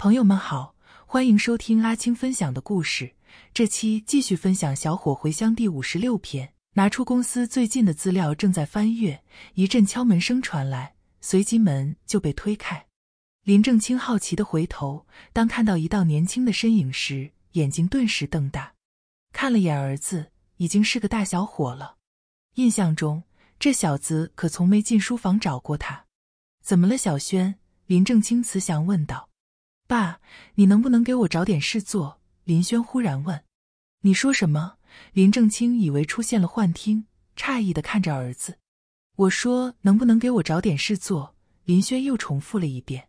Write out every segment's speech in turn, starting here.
朋友们好，欢迎收听阿青分享的故事。这期继续分享《小伙回乡》第五十六篇。拿出公司最近的资料，正在翻阅，一阵敲门声传来，随即门就被推开。林正清好奇的回头，当看到一道年轻的身影时，眼睛顿时瞪大，看了眼儿子，已经是个大小伙了。印象中这小子可从没进书房找过他。怎么了，小轩？林正清慈祥问道。爸，你能不能给我找点事做？林轩忽然问。你说什么？林正清以为出现了幻听，诧异的看着儿子。我说能不能给我找点事做？林轩又重复了一遍。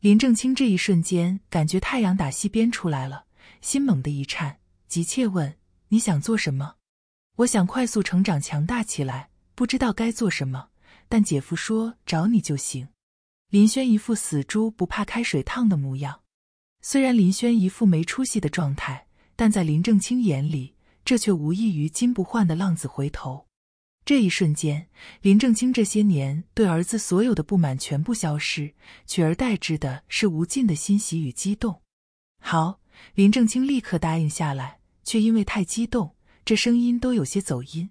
林正清这一瞬间感觉太阳打西边出来了，心猛的一颤，急切问：你想做什么？我想快速成长，强大起来，不知道该做什么，但姐夫说找你就行。林轩一副死猪不怕开水烫的模样，虽然林轩一副没出息的状态，但在林正清眼里，这却无异于金不换的浪子回头。这一瞬间，林正清这些年对儿子所有的不满全部消失，取而代之的是无尽的欣喜与激动。好，林正清立刻答应下来，却因为太激动，这声音都有些走音。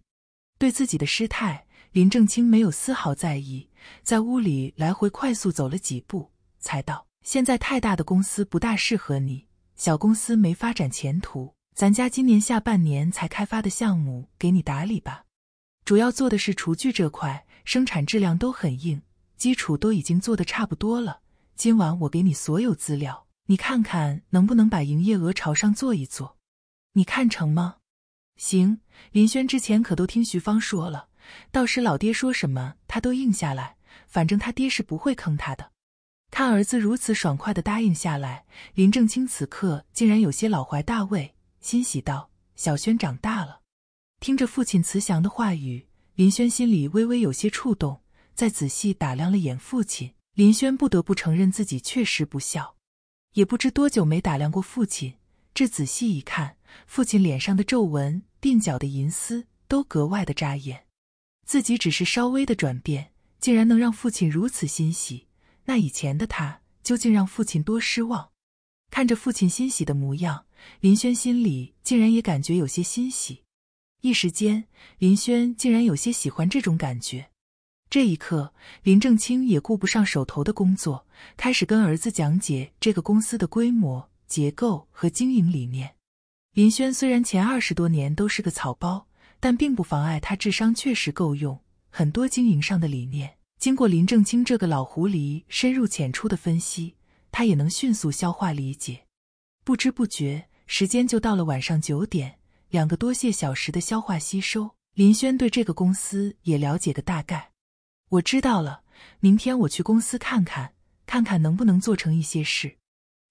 对自己的失态，林正清没有丝毫在意。在屋里来回快速走了几步，才道：“现在太大的公司不大适合你，小公司没发展前途。咱家今年下半年才开发的项目，给你打理吧。主要做的是厨具这块，生产质量都很硬，基础都已经做的差不多了。今晚我给你所有资料，你看看能不能把营业额朝上做一做。你看成吗？”“行。”林轩之前可都听徐芳说了。到时老爹说什么，他都应下来。反正他爹是不会坑他的。看儿子如此爽快的答应下来，林正清此刻竟然有些老怀大慰，欣喜道：“小轩长大了。”听着父亲慈祥的话语，林轩心里微微有些触动。再仔细打量了眼父亲，林轩不得不承认自己确实不孝。也不知多久没打量过父亲，这仔细一看，父亲脸上的皱纹、鬓角的银丝都格外的扎眼。自己只是稍微的转变，竟然能让父亲如此欣喜，那以前的他究竟让父亲多失望？看着父亲欣喜的模样，林轩心里竟然也感觉有些欣喜。一时间，林轩竟然有些喜欢这种感觉。这一刻，林正清也顾不上手头的工作，开始跟儿子讲解这个公司的规模、结构和经营理念。林轩虽然前二十多年都是个草包。但并不妨碍他智商确实够用，很多经营上的理念，经过林正清这个老狐狸深入浅出的分析，他也能迅速消化理解。不知不觉，时间就到了晚上九点，两个多小时的消化吸收，林轩对这个公司也了解个大概。我知道了，明天我去公司看看，看看能不能做成一些事。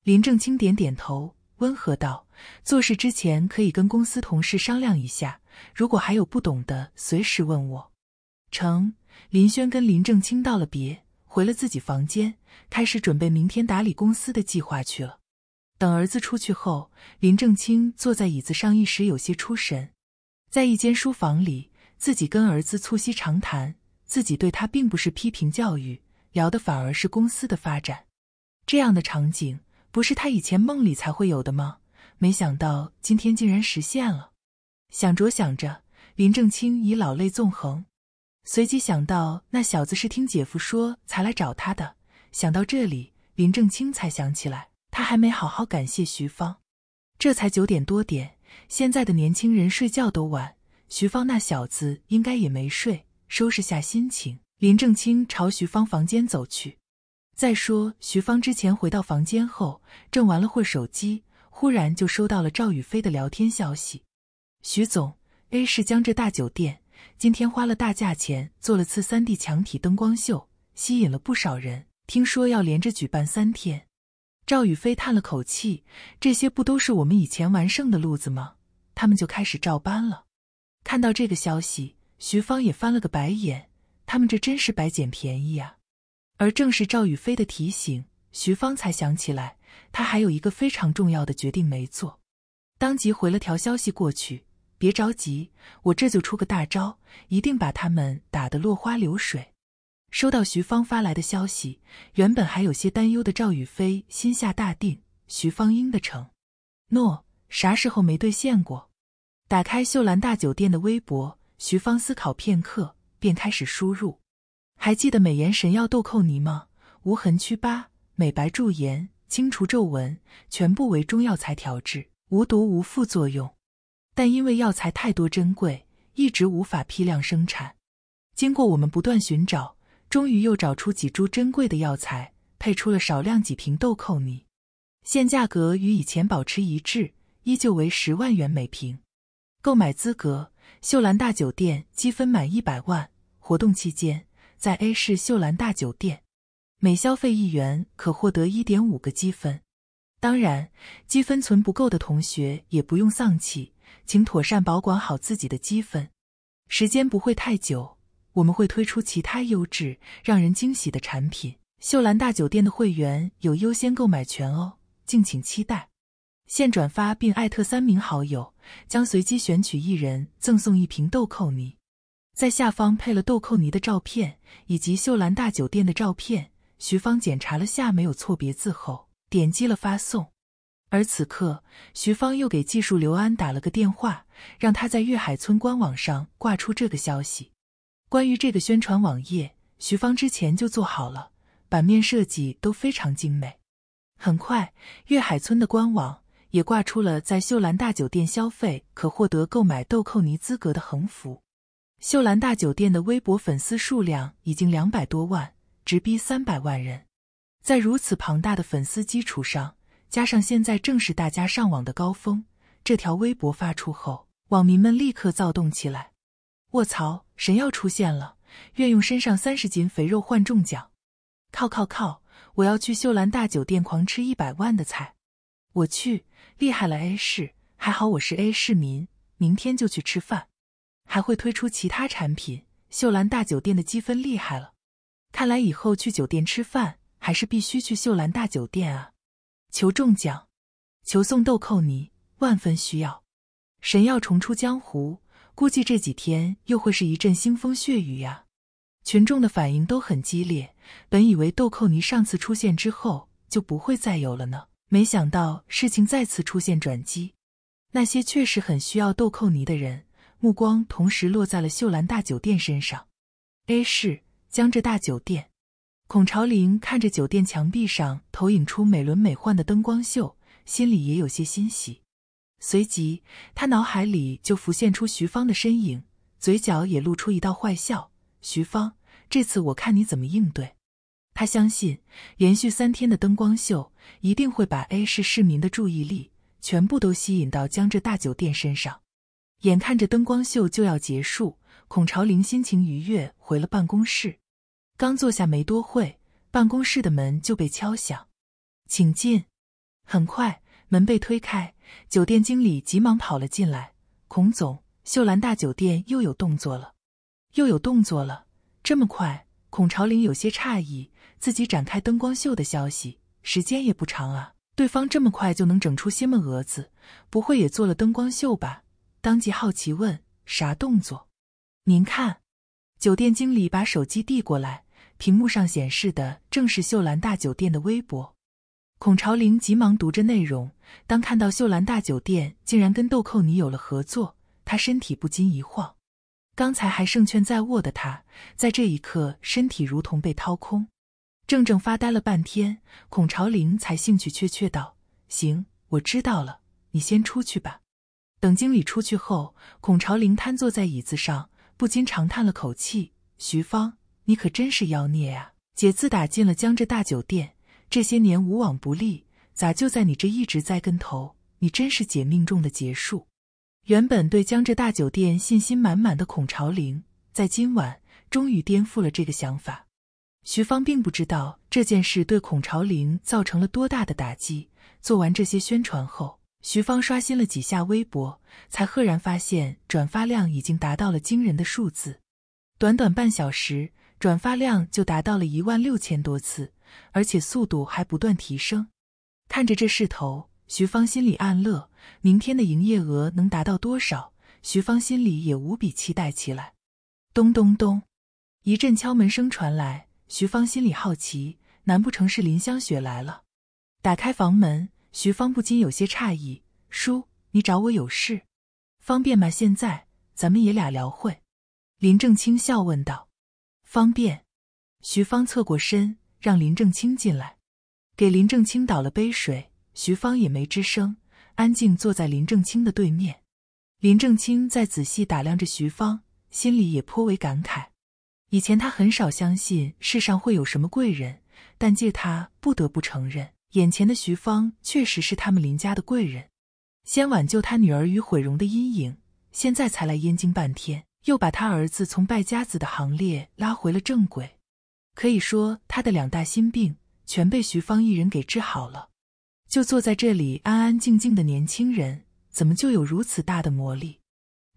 林正清点点头，温和道：“做事之前可以跟公司同事商量一下。”如果还有不懂的，随时问我。成林轩跟林正清道了别，回了自己房间，开始准备明天打理公司的计划去了。等儿子出去后，林正清坐在椅子上，一时有些出神。在一间书房里，自己跟儿子促膝长谈，自己对他并不是批评教育，聊的反而是公司的发展。这样的场景不是他以前梦里才会有的吗？没想到今天竟然实现了。想着想着，林正清已老泪纵横。随即想到那小子是听姐夫说才来找他的。想到这里，林正清才想起来他还没好好感谢徐芳。这才九点多点，现在的年轻人睡觉都晚，徐芳那小子应该也没睡。收拾下心情，林正清朝徐芳房间走去。再说徐芳之前回到房间后，正玩了会手机，忽然就收到了赵宇飞的聊天消息。徐总，A 市江浙大酒店今天花了大价钱做了次 3D 墙体灯光秀，吸引了不少人。听说要连着举办三天。赵宇飞叹了口气：“这些不都是我们以前完胜的路子吗？他们就开始照搬了。”看到这个消息，徐芳也翻了个白眼：“他们这真是白捡便宜啊！”而正是赵宇飞的提醒，徐芳才想起来，她还有一个非常重要的决定没做，当即回了条消息过去。别着急，我这就出个大招，一定把他们打得落花流水。收到徐芳发来的消息，原本还有些担忧的赵宇飞心下大定。徐芳英的承诺，啥时候没兑现过？打开秀兰大酒店的微博，徐芳思考片刻，便开始输入。还记得美颜神药豆蔻泥吗？无痕祛疤、美白驻颜、清除皱纹，全部为中药材调制，无毒无副作用。但因为药材太多珍贵，一直无法批量生产。经过我们不断寻找，终于又找出几株珍贵的药材，配出了少量几瓶豆蔻泥。现价格与以前保持一致，依旧为十万元每瓶。购买资格：秀兰大酒店积分满一百万。活动期间，在 A 市秀兰大酒店，每消费一元可获得一点五个积分。当然，积分存不够的同学也不用丧气。请妥善保管好自己的积分，时间不会太久，我们会推出其他优质、让人惊喜的产品。秀兰大酒店的会员有优先购买权哦，敬请期待。现转发并艾特三名好友，将随机选取一人赠送一瓶豆蔻泥。在下方配了豆蔻泥的照片以及秀兰大酒店的照片。徐芳检查了下没有错别字后，点击了发送。而此刻，徐芳又给技术刘安打了个电话，让他在粤海村官网上挂出这个消息。关于这个宣传网页，徐芳之前就做好了，版面设计都非常精美。很快，粤海村的官网也挂出了在秀兰大酒店消费可获得购买豆蔻泥资格的横幅。秀兰大酒店的微博粉丝数量已经两百多万，直逼三百万人。在如此庞大的粉丝基础上，加上现在正是大家上网的高峰，这条微博发出后，网民们立刻躁动起来。卧槽，神要出现了！愿用身上三十斤肥肉换中奖。靠靠靠！我要去秀兰大酒店狂吃一百万的菜。我去，厉害了 A 市！还好我是 A 市民，明天就去吃饭。还会推出其他产品。秀兰大酒店的积分厉害了，看来以后去酒店吃饭还是必须去秀兰大酒店啊。求中奖，求送豆蔻泥，万分需要。神要重出江湖，估计这几天又会是一阵腥风血雨呀！群众的反应都很激烈，本以为豆蔻泥上次出现之后就不会再有了呢，没想到事情再次出现转机。那些确实很需要豆蔻泥的人，目光同时落在了秀兰大酒店身上。A 市江浙大酒店。孔朝林看着酒店墙壁上投影出美轮美奂的灯光秀，心里也有些欣喜。随即，他脑海里就浮现出徐芳的身影，嘴角也露出一道坏笑。徐芳，这次我看你怎么应对！他相信，连续三天的灯光秀一定会把 A 市市民的注意力全部都吸引到江浙大酒店身上。眼看着灯光秀就要结束，孔朝林心情愉悦，回了办公室。刚坐下没多会，办公室的门就被敲响，请进。很快，门被推开，酒店经理急忙跑了进来。孔总，秀兰大酒店又有动作了，又有动作了，这么快？孔朝林有些诧异，自己展开灯光秀的消息时间也不长啊，对方这么快就能整出新么蛾子，不会也做了灯光秀吧？当即好奇问：“啥动作？”您看，酒店经理把手机递过来。屏幕上显示的正是秀兰大酒店的微博。孔朝林急忙读着内容，当看到秀兰大酒店竟然跟豆蔻女有了合作，他身体不禁一晃。刚才还胜券在握的他，在这一刻身体如同被掏空，怔怔发呆了半天。孔朝林才兴趣缺缺道：“行，我知道了，你先出去吧。”等经理出去后，孔朝林瘫坐在椅子上，不禁长叹了口气。徐芳。你可真是妖孽啊！姐自打进了江浙大酒店，这些年无往不利，咋就在你这一直栽跟头？你真是姐命中的劫数！原本对江浙大酒店信心满满的孔朝玲，在今晚终于颠覆了这个想法。徐芳并不知道这件事对孔朝玲造成了多大的打击。做完这些宣传后，徐芳刷新了几下微博，才赫然发现转发量已经达到了惊人的数字。短短半小时。转发量就达到了一万六千多次，而且速度还不断提升。看着这势头，徐芳心里暗乐。明天的营业额能达到多少？徐芳心里也无比期待起来。咚咚咚，一阵敲门声传来，徐芳心里好奇，难不成是林香雪来了？打开房门，徐芳不禁有些诧异：“叔，你找我有事？方便吗？现在咱们爷俩聊会。”林正清笑问道。方便，徐芳侧过身让林正清进来，给林正清倒了杯水。徐芳也没吱声，安静坐在林正清的对面。林正清在仔细打量着徐芳，心里也颇为感慨。以前他很少相信世上会有什么贵人，但借他不得不承认，眼前的徐芳确实是他们林家的贵人。先挽救他女儿于毁容的阴影，现在才来燕京半天。又把他儿子从败家子的行列拉回了正轨，可以说他的两大心病全被徐芳一人给治好了。就坐在这里安安静静的年轻人，怎么就有如此大的魔力？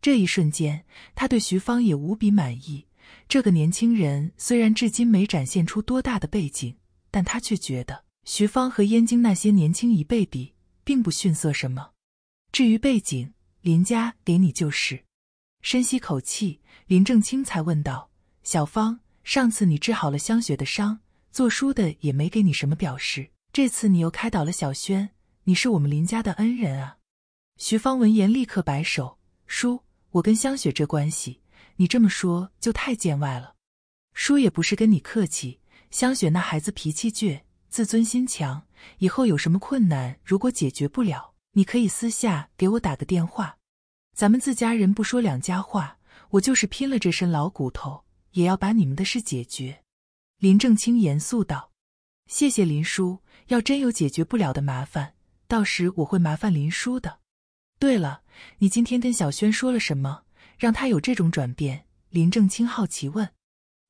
这一瞬间，他对徐芳也无比满意。这个年轻人虽然至今没展现出多大的背景，但他却觉得徐芳和燕京那些年轻一辈比，并不逊色什么。至于背景，林家给你就是。深吸口气，林正清才问道：“小芳，上次你治好了香雪的伤，做叔的也没给你什么表示。这次你又开导了小轩，你是我们林家的恩人啊。”徐芳闻言立刻摆手：“叔，我跟香雪这关系，你这么说就太见外了。叔也不是跟你客气，香雪那孩子脾气倔，自尊心强，以后有什么困难，如果解决不了，你可以私下给我打个电话。”咱们自家人不说两家话，我就是拼了这身老骨头，也要把你们的事解决。”林正清严肃道，“谢谢林叔，要真有解决不了的麻烦，到时我会麻烦林叔的。对了，你今天跟小轩说了什么，让他有这种转变？”林正清好奇问。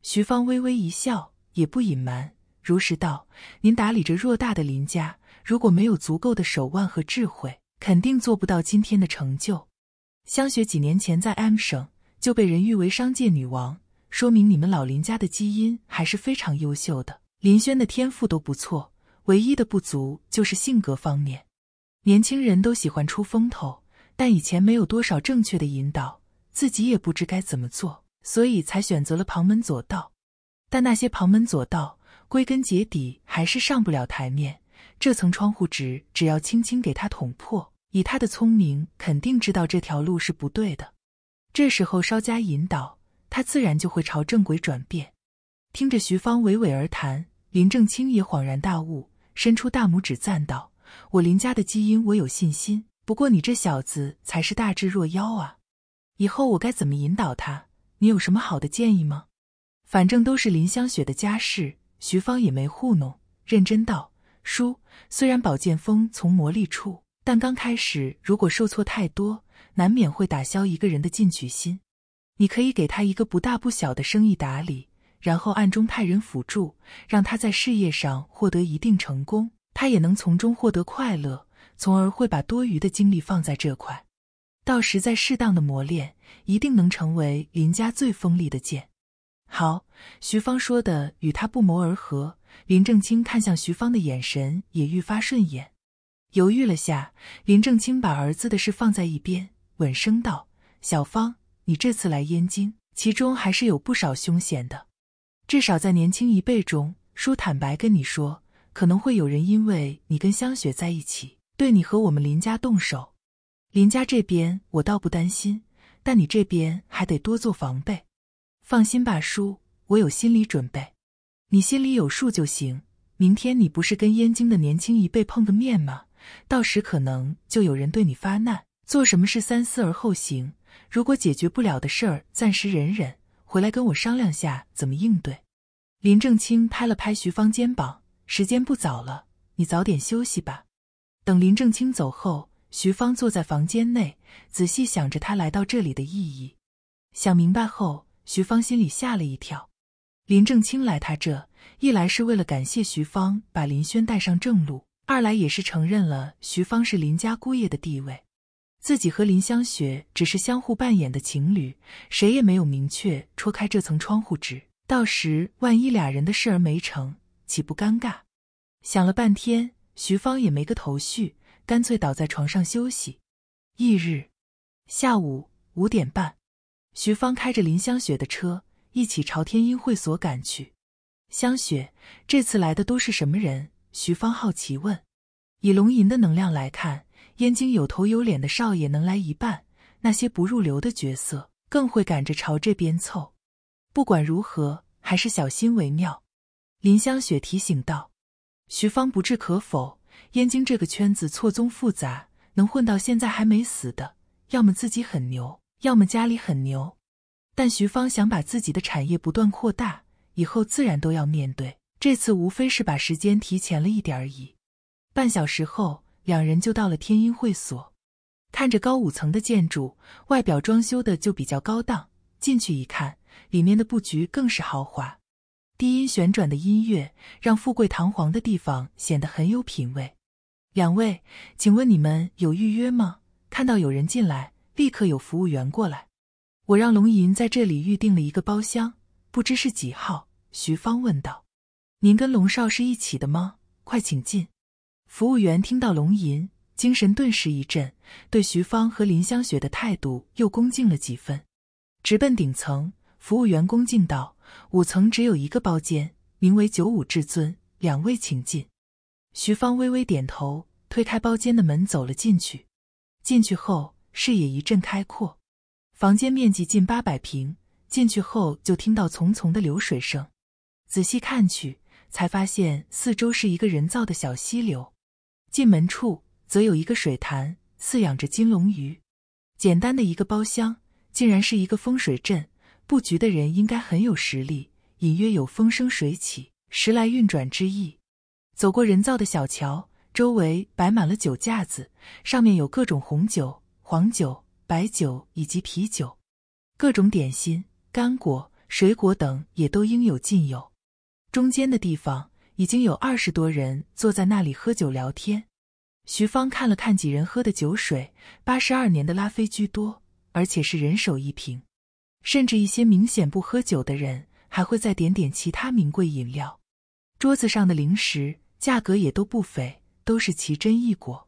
徐芳微微一笑，也不隐瞒，如实道：“您打理着偌大的林家，如果没有足够的手腕和智慧，肯定做不到今天的成就。”香雪几年前在 M 省就被人誉为商界女王，说明你们老林家的基因还是非常优秀的。林轩的天赋都不错，唯一的不足就是性格方面。年轻人都喜欢出风头，但以前没有多少正确的引导，自己也不知该怎么做，所以才选择了旁门左道。但那些旁门左道，归根结底还是上不了台面。这层窗户纸，只要轻轻给他捅破。以他的聪明，肯定知道这条路是不对的。这时候稍加引导，他自然就会朝正轨转变。听着徐芳娓娓而谈，林正清也恍然大悟，伸出大拇指赞道：“我林家的基因，我有信心。不过你这小子才是大智若妖啊！以后我该怎么引导他？你有什么好的建议吗？”反正都是林香雪的家事，徐芳也没糊弄，认真道：“叔，虽然宝剑锋从磨砺处。”但刚开始，如果受挫太多，难免会打消一个人的进取心。你可以给他一个不大不小的生意打理，然后暗中派人辅助，让他在事业上获得一定成功，他也能从中获得快乐，从而会把多余的精力放在这块。到时再适当的磨练，一定能成为林家最锋利的剑。好，徐芳说的与他不谋而合，林正清看向徐芳的眼神也愈发顺眼。犹豫了下，林正清把儿子的事放在一边，稳声道：“小芳，你这次来燕京，其中还是有不少凶险的。至少在年轻一辈中，叔坦白跟你说，可能会有人因为你跟香雪在一起，对你和我们林家动手。林家这边我倒不担心，但你这边还得多做防备。放心吧，叔，我有心理准备。你心里有数就行。明天你不是跟燕京的年轻一辈碰个面吗？”到时可能就有人对你发难，做什么事三思而后行。如果解决不了的事儿，暂时忍忍，回来跟我商量下怎么应对。林正清拍了拍徐芳肩膀，时间不早了，你早点休息吧。等林正清走后，徐芳坐在房间内，仔细想着他来到这里的意义。想明白后，徐芳心里吓了一跳。林正清来他这一来是为了感谢徐芳把林轩带上正路。二来也是承认了徐芳是林家姑爷的地位，自己和林香雪只是相互扮演的情侣，谁也没有明确戳开这层窗户纸。到时万一俩人的事儿没成，岂不尴尬？想了半天，徐芳也没个头绪，干脆倒在床上休息。翌日下午五点半，徐芳开着林香雪的车，一起朝天音会所赶去。香雪，这次来的都是什么人？徐芳好奇问：“以龙吟的能量来看，燕京有头有脸的少爷能来一半，那些不入流的角色更会赶着朝这边凑。不管如何，还是小心为妙。”林香雪提醒道。徐芳不置可否。燕京这个圈子错综复杂，能混到现在还没死的，要么自己很牛，要么家里很牛。但徐芳想把自己的产业不断扩大，以后自然都要面对。这次无非是把时间提前了一点而已。半小时后，两人就到了天音会所。看着高五层的建筑，外表装修的就比较高档。进去一看，里面的布局更是豪华。低音旋转的音乐让富贵堂皇的地方显得很有品味。两位，请问你们有预约吗？看到有人进来，立刻有服务员过来。我让龙吟在这里预定了一个包厢，不知是几号？徐芳问道。您跟龙少是一起的吗？快请进。服务员听到龙吟，精神顿时一振，对徐芳和林香雪的态度又恭敬了几分，直奔顶层。服务员恭敬道：“五层只有一个包间，名为九五至尊，两位请进。”徐芳微微点头，推开包间的门，走了进去。进去后，视野一阵开阔，房间面积近八百平。进去后就听到淙淙的流水声，仔细看去。才发现四周是一个人造的小溪流，进门处则有一个水潭，饲养着金龙鱼。简单的一个包厢，竟然是一个风水阵，布局的人应该很有实力，隐约有风生水起、时来运转之意。走过人造的小桥，周围摆满了酒架子，上面有各种红酒、黄酒、白酒以及啤酒，各种点心、干果、水果等也都应有尽有。中间的地方已经有二十多人坐在那里喝酒聊天。徐芳看了看几人喝的酒水，八十二年的拉菲居多，而且是人手一瓶。甚至一些明显不喝酒的人，还会再点点其他名贵饮料。桌子上的零食价格也都不菲，都是奇珍异果。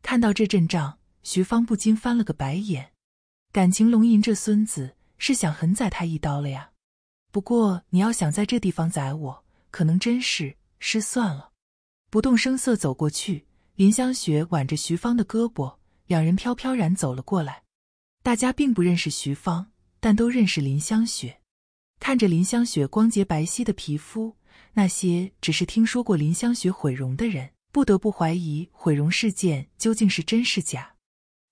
看到这阵仗，徐芳不禁翻了个白眼。感情龙吟这孙子是想狠宰他一刀了呀？不过你要想在这地方宰我。可能真是失算了。不动声色走过去，林香雪挽着徐芳的胳膊，两人飘飘然走了过来。大家并不认识徐芳，但都认识林香雪。看着林香雪光洁白皙的皮肤，那些只是听说过林香雪毁容的人，不得不怀疑毁容事件究竟是真是假。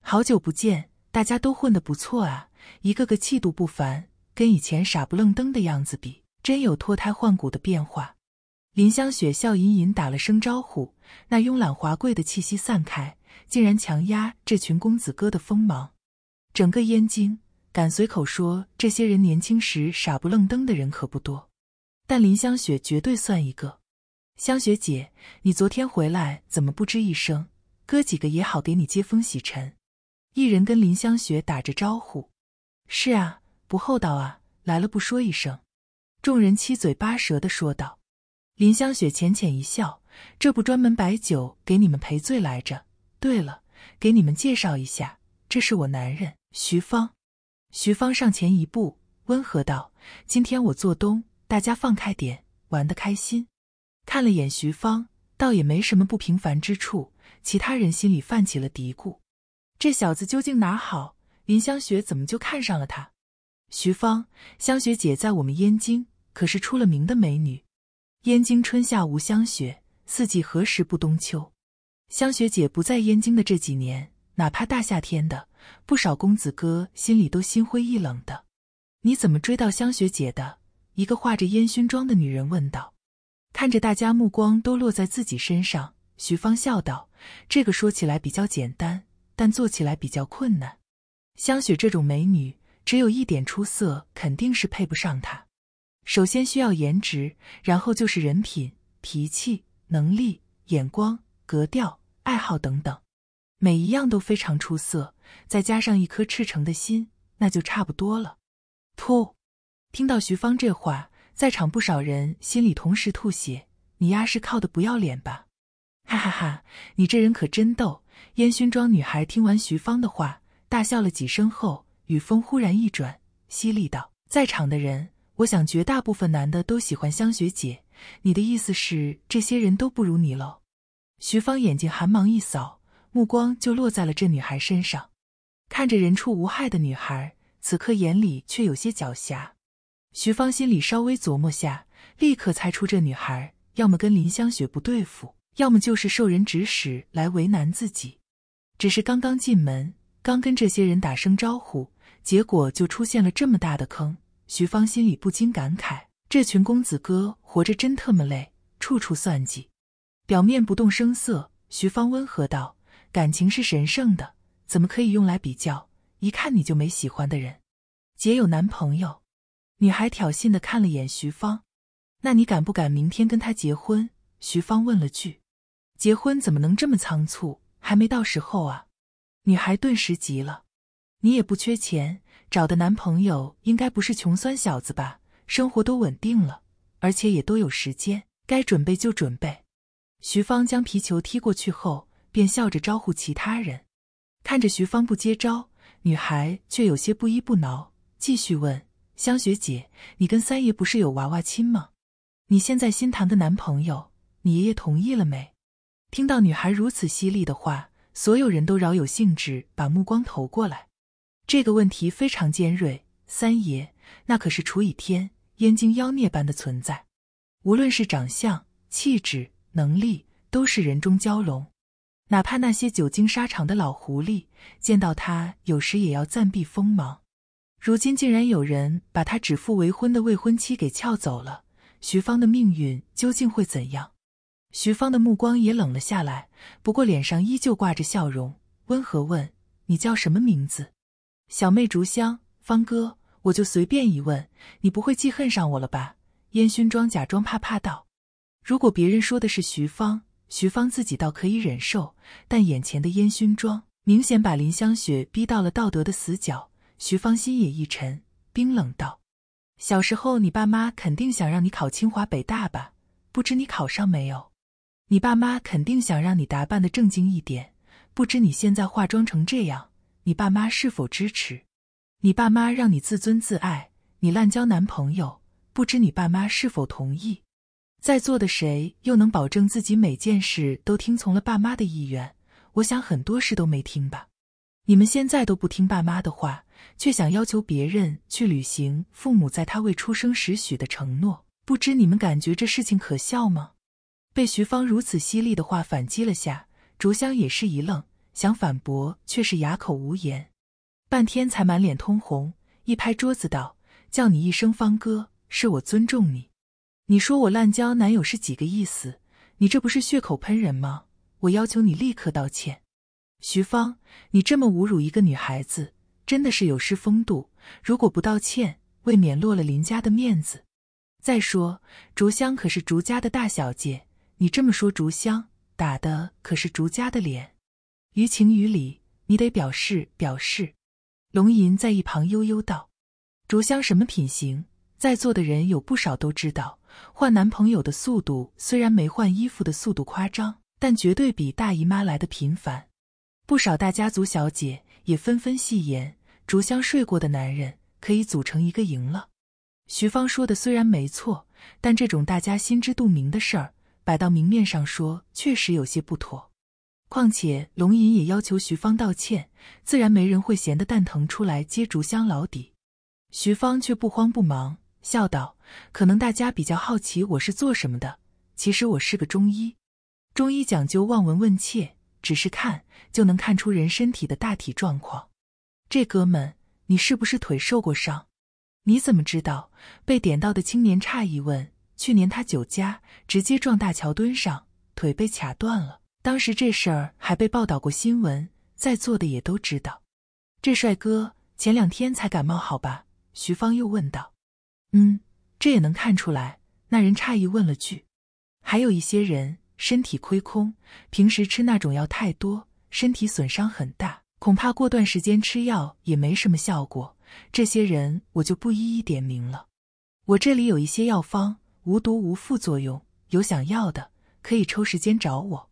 好久不见，大家都混得不错啊，一个个气度不凡，跟以前傻不愣登的样子比。真有脱胎换骨的变化，林香雪笑吟吟打了声招呼，那慵懒华贵的气息散开，竟然强压这群公子哥的锋芒。整个燕京敢随口说这些人年轻时傻不愣登的人可不多，但林香雪绝对算一个。香雪姐，你昨天回来怎么不吱一声？哥几个也好给你接风洗尘。一人跟林香雪打着招呼。是啊，不厚道啊，来了不说一声。众人七嘴八舌的说道，林香雪浅浅一笑：“这不专门摆酒给你们赔罪来着？对了，给你们介绍一下，这是我男人徐芳。”徐芳上前一步，温和道：“今天我做东，大家放开点，玩得开心。”看了眼徐芳，倒也没什么不平凡之处，其他人心里泛起了嘀咕：这小子究竟哪好？林香雪怎么就看上了他？徐芳，香雪姐在我们燕京可是出了名的美女。燕京春夏无香雪，四季何时不冬秋？香雪姐不在燕京的这几年，哪怕大夏天的，不少公子哥心里都心灰意冷的。你怎么追到香雪姐的？一个画着烟熏妆的女人问道。看着大家目光都落在自己身上，徐芳笑道：“这个说起来比较简单，但做起来比较困难。香雪这种美女。”只有一点出色，肯定是配不上他。首先需要颜值，然后就是人品、脾气、能力、眼光、格调、爱好等等，每一样都非常出色，再加上一颗赤诚的心，那就差不多了。吐！听到徐芳这话，在场不少人心里同时吐血。你丫是靠的不要脸吧？哈哈哈！你这人可真逗。烟熏妆女孩听完徐芳的话，大笑了几声后。雨枫忽然一转，犀利道：“在场的人，我想绝大部分男的都喜欢香雪姐。你的意思是，这些人都不如你喽？”徐芳眼睛寒芒一扫，目光就落在了这女孩身上。看着人畜无害的女孩，此刻眼里却有些狡黠。徐芳心里稍微琢磨下，立刻猜出这女孩要么跟林香雪不对付，要么就是受人指使来为难自己。只是刚刚进门，刚跟这些人打声招呼。结果就出现了这么大的坑，徐芳心里不禁感慨：这群公子哥活着真特么累，处处算计。表面不动声色，徐芳温和道：“感情是神圣的，怎么可以用来比较？一看你就没喜欢的人。”“姐有男朋友。”女孩挑衅的看了眼徐芳。“那你敢不敢明天跟他结婚？”徐芳问了句。“结婚怎么能这么仓促？还没到时候啊！”女孩顿时急了。你也不缺钱，找的男朋友应该不是穷酸小子吧？生活都稳定了，而且也都有时间，该准备就准备。徐芳将皮球踢过去后，便笑着招呼其他人。看着徐芳不接招，女孩却有些不依不挠，继续问：“香雪姐，你跟三爷不是有娃娃亲吗？你现在新谈的男朋友，你爷爷同意了没？”听到女孩如此犀利的话，所有人都饶有兴致，把目光投过来。这个问题非常尖锐，三爷，那可是除以天燕京妖孽般的存在，无论是长相、气质、能力，都是人中蛟龙。哪怕那些久经沙场的老狐狸，见到他有时也要暂避锋芒。如今竟然有人把他指腹为婚的未婚妻给撬走了，徐芳的命运究竟会怎样？徐芳的目光也冷了下来，不过脸上依旧挂着笑容，温和问：“你叫什么名字？”小妹，竹香，方哥，我就随便一问，你不会记恨上我了吧？烟熏妆假装怕怕道。如果别人说的是徐芳，徐芳自己倒可以忍受，但眼前的烟熏妆明显把林香雪逼到了道德的死角。徐芳心也一沉，冰冷道：“小时候，你爸妈肯定想让你考清华北大吧？不知你考上没有？你爸妈肯定想让你打扮的正经一点，不知你现在化妆成这样？”你爸妈是否支持？你爸妈让你自尊自爱，你滥交男朋友，不知你爸妈是否同意？在座的谁又能保证自己每件事都听从了爸妈的意愿？我想很多事都没听吧。你们现在都不听爸妈的话，却想要求别人去履行父母在他未出生时许的承诺，不知你们感觉这事情可笑吗？被徐芳如此犀利的话反击了下，竹香也是一愣。想反驳，却是哑口无言，半天才满脸通红，一拍桌子道：“叫你一声方哥，是我尊重你。你说我滥交男友是几个意思？你这不是血口喷人吗？我要求你立刻道歉。”徐芳，你这么侮辱一个女孩子，真的是有失风度。如果不道歉，未免落了林家的面子。再说，竹香可是竹家的大小姐，你这么说竹香，打的可是竹家的脸。于情于理，你得表示表示。龙吟在一旁悠悠道：“竹香什么品行，在座的人有不少都知道。换男朋友的速度虽然没换衣服的速度夸张，但绝对比大姨妈来的频繁。不少大家族小姐也纷纷戏言，竹香睡过的男人可以组成一个营了。”徐芳说的虽然没错，但这种大家心知肚明的事儿，摆到明面上说，确实有些不妥。况且龙吟也要求徐芳道歉，自然没人会闲得蛋疼出来揭烛香老底。徐芳却不慌不忙，笑道：“可能大家比较好奇我是做什么的？其实我是个中医。中医讲究望闻问切，只是看就能看出人身体的大体状况。这哥们，你是不是腿受过伤？你怎么知道？”被点到的青年诧异问：“去年他酒驾，直接撞大桥墩上，腿被卡断了。”当时这事儿还被报道过新闻，在座的也都知道。这帅哥前两天才感冒，好吧？徐芳又问道。嗯，这也能看出来。那人诧异问了句。还有一些人身体亏空，平时吃那种药太多，身体损伤很大，恐怕过段时间吃药也没什么效果。这些人我就不一一点名了。我这里有一些药方，无毒无副作用，有想要的可以抽时间找我。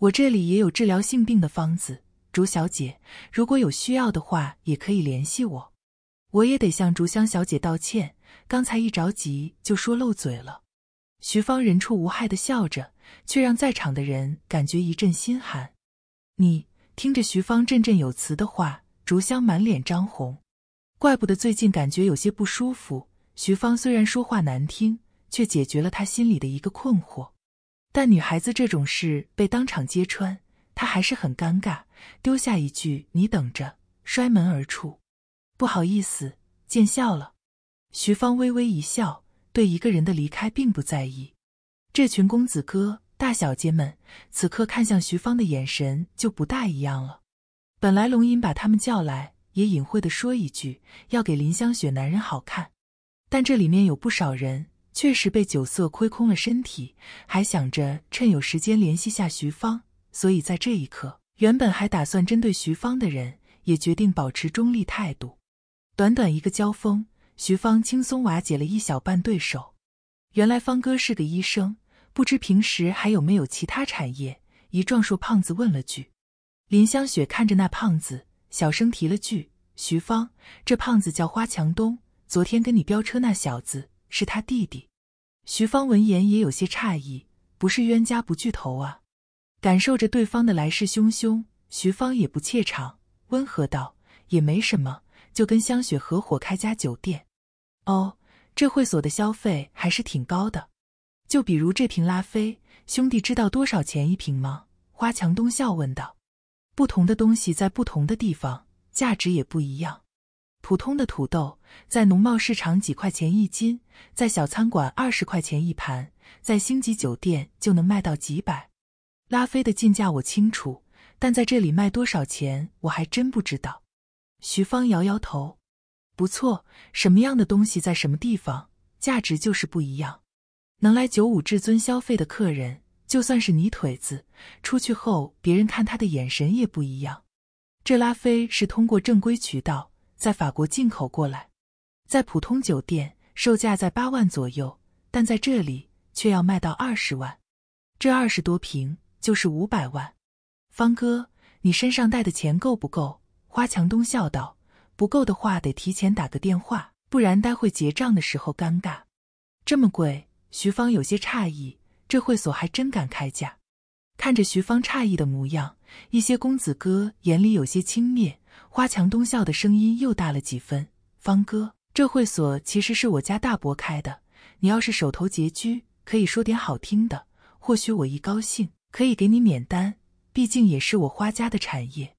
我这里也有治疗性病的方子，竹小姐，如果有需要的话，也可以联系我。我也得向竹香小姐道歉，刚才一着急就说漏嘴了。徐芳人畜无害的笑着，却让在场的人感觉一阵心寒。你听着，徐芳振振有词的话，竹香满脸涨红，怪不得最近感觉有些不舒服。徐芳虽然说话难听，却解决了她心里的一个困惑。但女孩子这种事被当场揭穿，她还是很尴尬，丢下一句“你等着”，摔门而出。不好意思，见笑了。徐芳微微一笑，对一个人的离开并不在意。这群公子哥、大小姐们，此刻看向徐芳的眼神就不大一样了。本来龙吟把他们叫来，也隐晦的说一句要给林香雪男人好看，但这里面有不少人。确实被酒色亏空了身体，还想着趁有时间联系下徐芳，所以在这一刻，原本还打算针对徐芳的人，也决定保持中立态度。短短一个交锋，徐芳轻松瓦解了一小半对手。原来方哥是个医生，不知平时还有没有其他产业？一壮硕胖子问了句。林香雪看着那胖子，小声提了句：“徐芳，这胖子叫花强东，昨天跟你飙车那小子是他弟弟。”徐芳闻言也有些诧异，不是冤家不聚头啊。感受着对方的来势汹汹，徐芳也不怯场，温和道：“也没什么，就跟香雪合伙开家酒店。哦，这会所的消费还是挺高的，就比如这瓶拉菲，兄弟知道多少钱一瓶吗？”花强东笑问道：“不同的东西在不同的地方，价值也不一样。”普通的土豆在农贸市场几块钱一斤，在小餐馆二十块钱一盘，在星级酒店就能卖到几百。拉菲的进价我清楚，但在这里卖多少钱我还真不知道。徐芳摇摇头：“不错，什么样的东西在什么地方，价值就是不一样。能来九五至尊消费的客人，就算是泥腿子，出去后别人看他的眼神也不一样。这拉菲是通过正规渠道。”在法国进口过来，在普通酒店售价在八万左右，但在这里却要卖到二十万。这二十多平就是五百万。方哥，你身上带的钱够不够？花强东笑道：“不够的话，得提前打个电话，不然待会结账的时候尴尬。”这么贵，徐芳有些诧异，这会所还真敢开价。看着徐芳诧异的模样，一些公子哥眼里有些轻蔑。花墙东笑的声音又大了几分。方哥，这会所其实是我家大伯开的。你要是手头拮据，可以说点好听的，或许我一高兴可以给你免单。毕竟也是我花家的产业，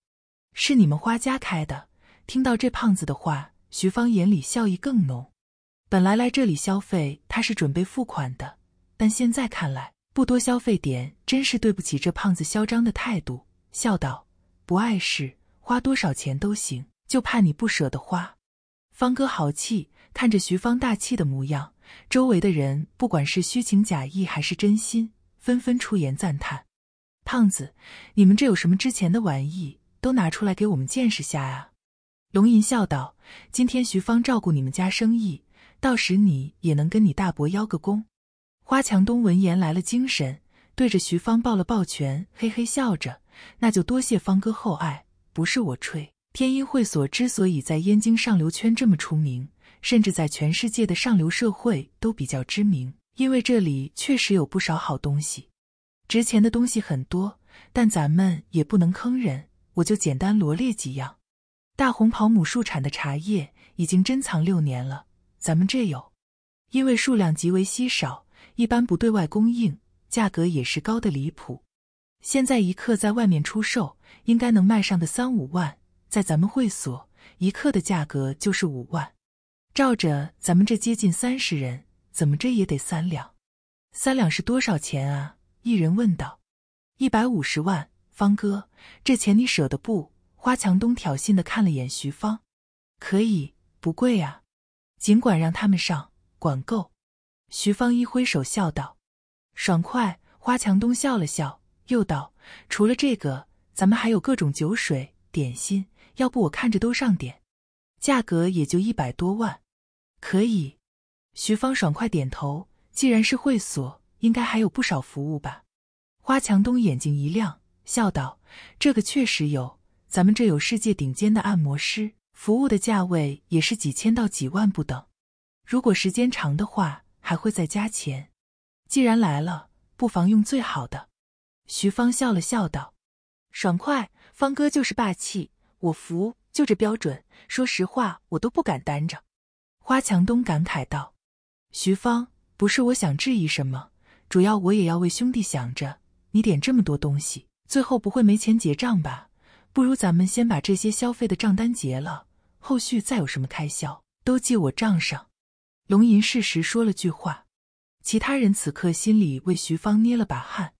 是你们花家开的。听到这胖子的话，徐芳眼里笑意更浓。本来来这里消费，他是准备付款的，但现在看来，不多消费点，真是对不起这胖子嚣张的态度。笑道：“不碍事。”花多少钱都行，就怕你不舍得花。方哥豪气，看着徐芳大气的模样，周围的人不管是虚情假意还是真心，纷纷出言赞叹。胖子，你们这有什么值钱的玩意，都拿出来给我们见识下啊！龙吟笑道：“今天徐芳照顾你们家生意，到时你也能跟你大伯邀个功。”花强东闻言来了精神，对着徐芳抱了抱拳，嘿嘿笑着：“那就多谢方哥厚爱。”不是我吹，天音会所之所以在燕京上流圈这么出名，甚至在全世界的上流社会都比较知名，因为这里确实有不少好东西，值钱的东西很多。但咱们也不能坑人，我就简单罗列几样：大红袍母树产的茶叶已经珍藏六年了，咱们这有，因为数量极为稀少，一般不对外供应，价格也是高的离谱。现在一克在外面出售，应该能卖上的三五万，在咱们会所一克的价格就是五万。照着咱们这接近三十人，怎么着也得三两。三两是多少钱啊？一人问道。一百五十万，方哥，这钱你舍得不？花强东挑衅的看了眼徐芳，可以，不贵啊。尽管让他们上，管够。徐芳一挥手笑道：“爽快。”花强东笑了笑。又道：“除了这个，咱们还有各种酒水、点心，要不我看着都上点，价格也就一百多万，可以。”徐芳爽快点头。既然是会所，应该还有不少服务吧？花强东眼睛一亮，笑道：“这个确实有，咱们这有世界顶尖的按摩师，服务的价位也是几千到几万不等，如果时间长的话，还会再加钱。既然来了，不妨用最好的。”徐芳笑了笑道：“爽快，方哥就是霸气，我服。就这标准，说实话，我都不敢担着。”花强东感慨道：“徐芳，不是我想质疑什么，主要我也要为兄弟想着。你点这么多东西，最后不会没钱结账吧？不如咱们先把这些消费的账单结了，后续再有什么开销，都记我账上。”龙吟适时说了句话，其他人此刻心里为徐芳捏了把汗。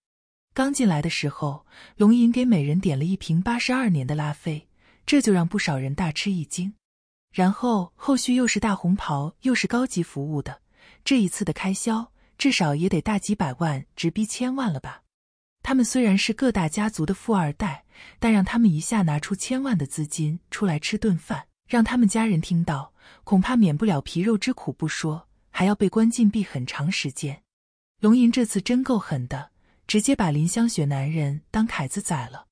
刚进来的时候，龙吟给每人点了一瓶八十二年的拉菲，这就让不少人大吃一惊。然后后续又是大红袍，又是高级服务的，这一次的开销至少也得大几百万，直逼千万了吧？他们虽然是各大家族的富二代，但让他们一下拿出千万的资金出来吃顿饭，让他们家人听到，恐怕免不了皮肉之苦不说，还要被关禁闭很长时间。龙吟这次真够狠的。直接把林香雪男人当凯子宰了，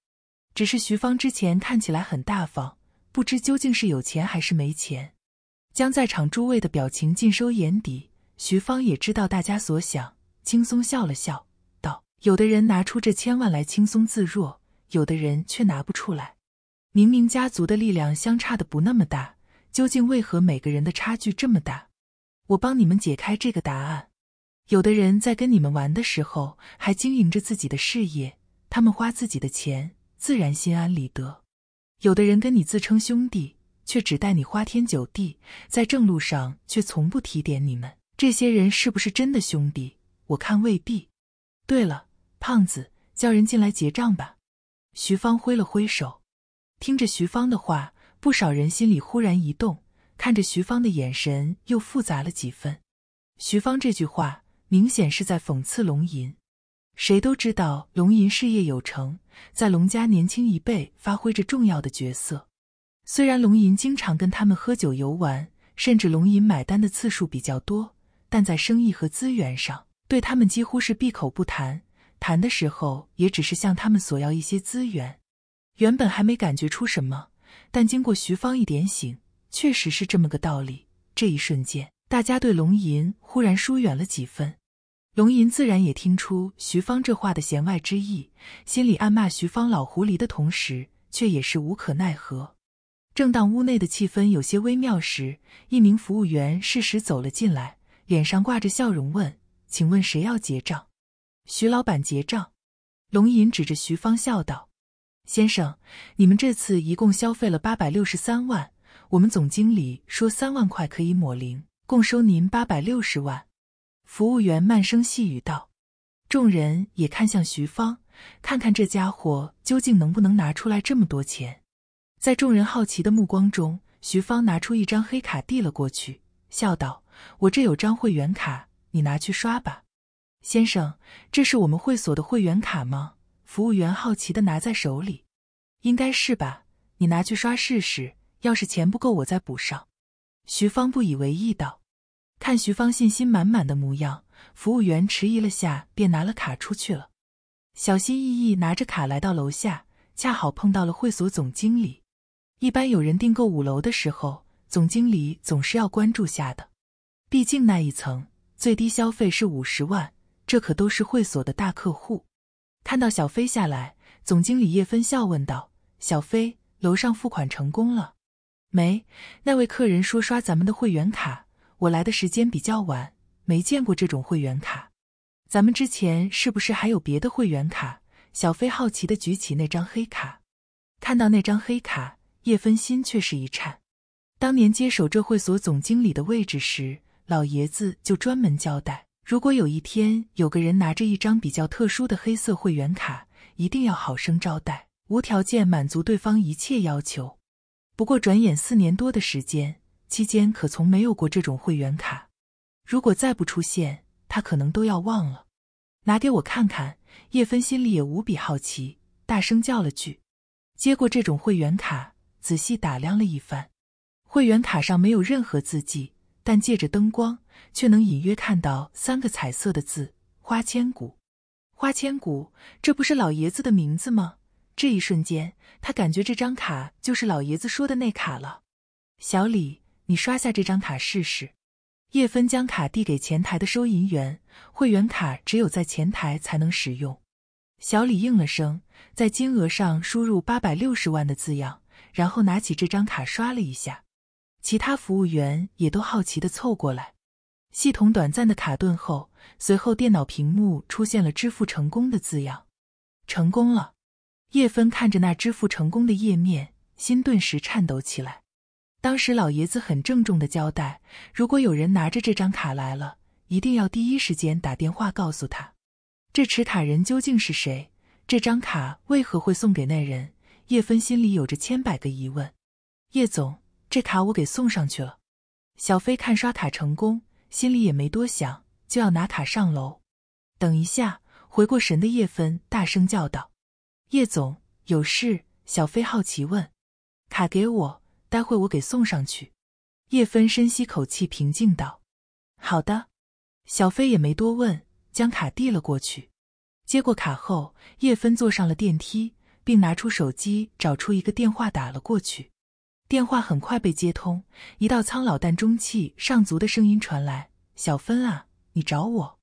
只是徐芳之前看起来很大方，不知究竟是有钱还是没钱。将在场诸位的表情尽收眼底，徐芳也知道大家所想，轻松笑了笑道：“有的人拿出这千万来轻松自若，有的人却拿不出来。明明家族的力量相差的不那么大，究竟为何每个人的差距这么大？我帮你们解开这个答案。”有的人在跟你们玩的时候还经营着自己的事业，他们花自己的钱，自然心安理得；有的人跟你自称兄弟，却只带你花天酒地，在正路上却从不提点你们。这些人是不是真的兄弟？我看未必。对了，胖子，叫人进来结账吧。徐芳挥了挥手，听着徐芳的话，不少人心里忽然一动，看着徐芳的眼神又复杂了几分。徐芳这句话。明显是在讽刺龙吟。谁都知道龙吟事业有成，在龙家年轻一辈发挥着重要的角色。虽然龙吟经常跟他们喝酒游玩，甚至龙吟买单的次数比较多，但在生意和资源上对他们几乎是闭口不谈，谈的时候也只是向他们索要一些资源。原本还没感觉出什么，但经过徐芳一点醒，确实是这么个道理。这一瞬间，大家对龙吟忽然疏远了几分。龙吟自然也听出徐芳这话的弦外之意，心里暗骂徐芳老狐狸的同时，却也是无可奈何。正当屋内的气氛有些微妙时，一名服务员适时走了进来，脸上挂着笑容问：“请问谁要结账？”“徐老板结账。”龙吟指着徐芳笑道：“先生，你们这次一共消费了八百六十三万，我们总经理说三万块可以抹零，共收您八百六十万。”服务员慢声细语道：“众人也看向徐芳，看看这家伙究竟能不能拿出来这么多钱。”在众人好奇的目光中，徐芳拿出一张黑卡递了过去，笑道：“我这有张会员卡，你拿去刷吧，先生，这是我们会所的会员卡吗？”服务员好奇的拿在手里，“应该是吧，你拿去刷试试，要是钱不够，我再补上。”徐芳不以为意道。看徐芳信心满满的模样，服务员迟疑了下，便拿了卡出去了。小心翼翼拿着卡来到楼下，恰好碰到了会所总经理。一般有人订购五楼的时候，总经理总是要关注下的，毕竟那一层最低消费是五十万，这可都是会所的大客户。看到小飞下来，总经理叶分笑问道：“小飞，楼上付款成功了没？那位客人说刷咱们的会员卡。”我来的时间比较晚，没见过这种会员卡。咱们之前是不是还有别的会员卡？小飞好奇的举起那张黑卡，看到那张黑卡，叶芬心却是一颤。当年接手这会所总经理的位置时，老爷子就专门交代，如果有一天有个人拿着一张比较特殊的黑色会员卡，一定要好生招待，无条件满足对方一切要求。不过转眼四年多的时间。期间可从没有过这种会员卡，如果再不出现，他可能都要忘了。拿给我看看。叶芬心里也无比好奇，大声叫了句：“接过这种会员卡，仔细打量了一番。会员卡上没有任何字迹，但借着灯光却能隐约看到三个彩色的字：花千骨。花千骨，这不是老爷子的名字吗？这一瞬间，他感觉这张卡就是老爷子说的那卡了。小李。”你刷下这张卡试试。叶芬将卡递给前台的收银员，会员卡只有在前台才能使用。小李应了声，在金额上输入八百六十万的字样，然后拿起这张卡刷了一下。其他服务员也都好奇地凑过来。系统短暂的卡顿后，随后电脑屏幕出现了“支付成功”的字样。成功了！叶芬看着那支付成功的页面，心顿时颤抖起来。当时老爷子很郑重的交代，如果有人拿着这张卡来了，一定要第一时间打电话告诉他。这持卡人究竟是谁？这张卡为何会送给那人？叶芬心里有着千百个疑问。叶总，这卡我给送上去了。小飞看刷卡成功，心里也没多想，就要拿卡上楼。等一下！回过神的叶芬大声叫道：“叶总有事。”小飞好奇问：“卡给我。”待会我给送上去。叶芬深吸口气，平静道：“好的。”小飞也没多问，将卡递了过去。接过卡后，叶芬坐上了电梯，并拿出手机，找出一个电话打了过去。电话很快被接通，一道苍老但中气上足的声音传来：“小芬啊，你找我？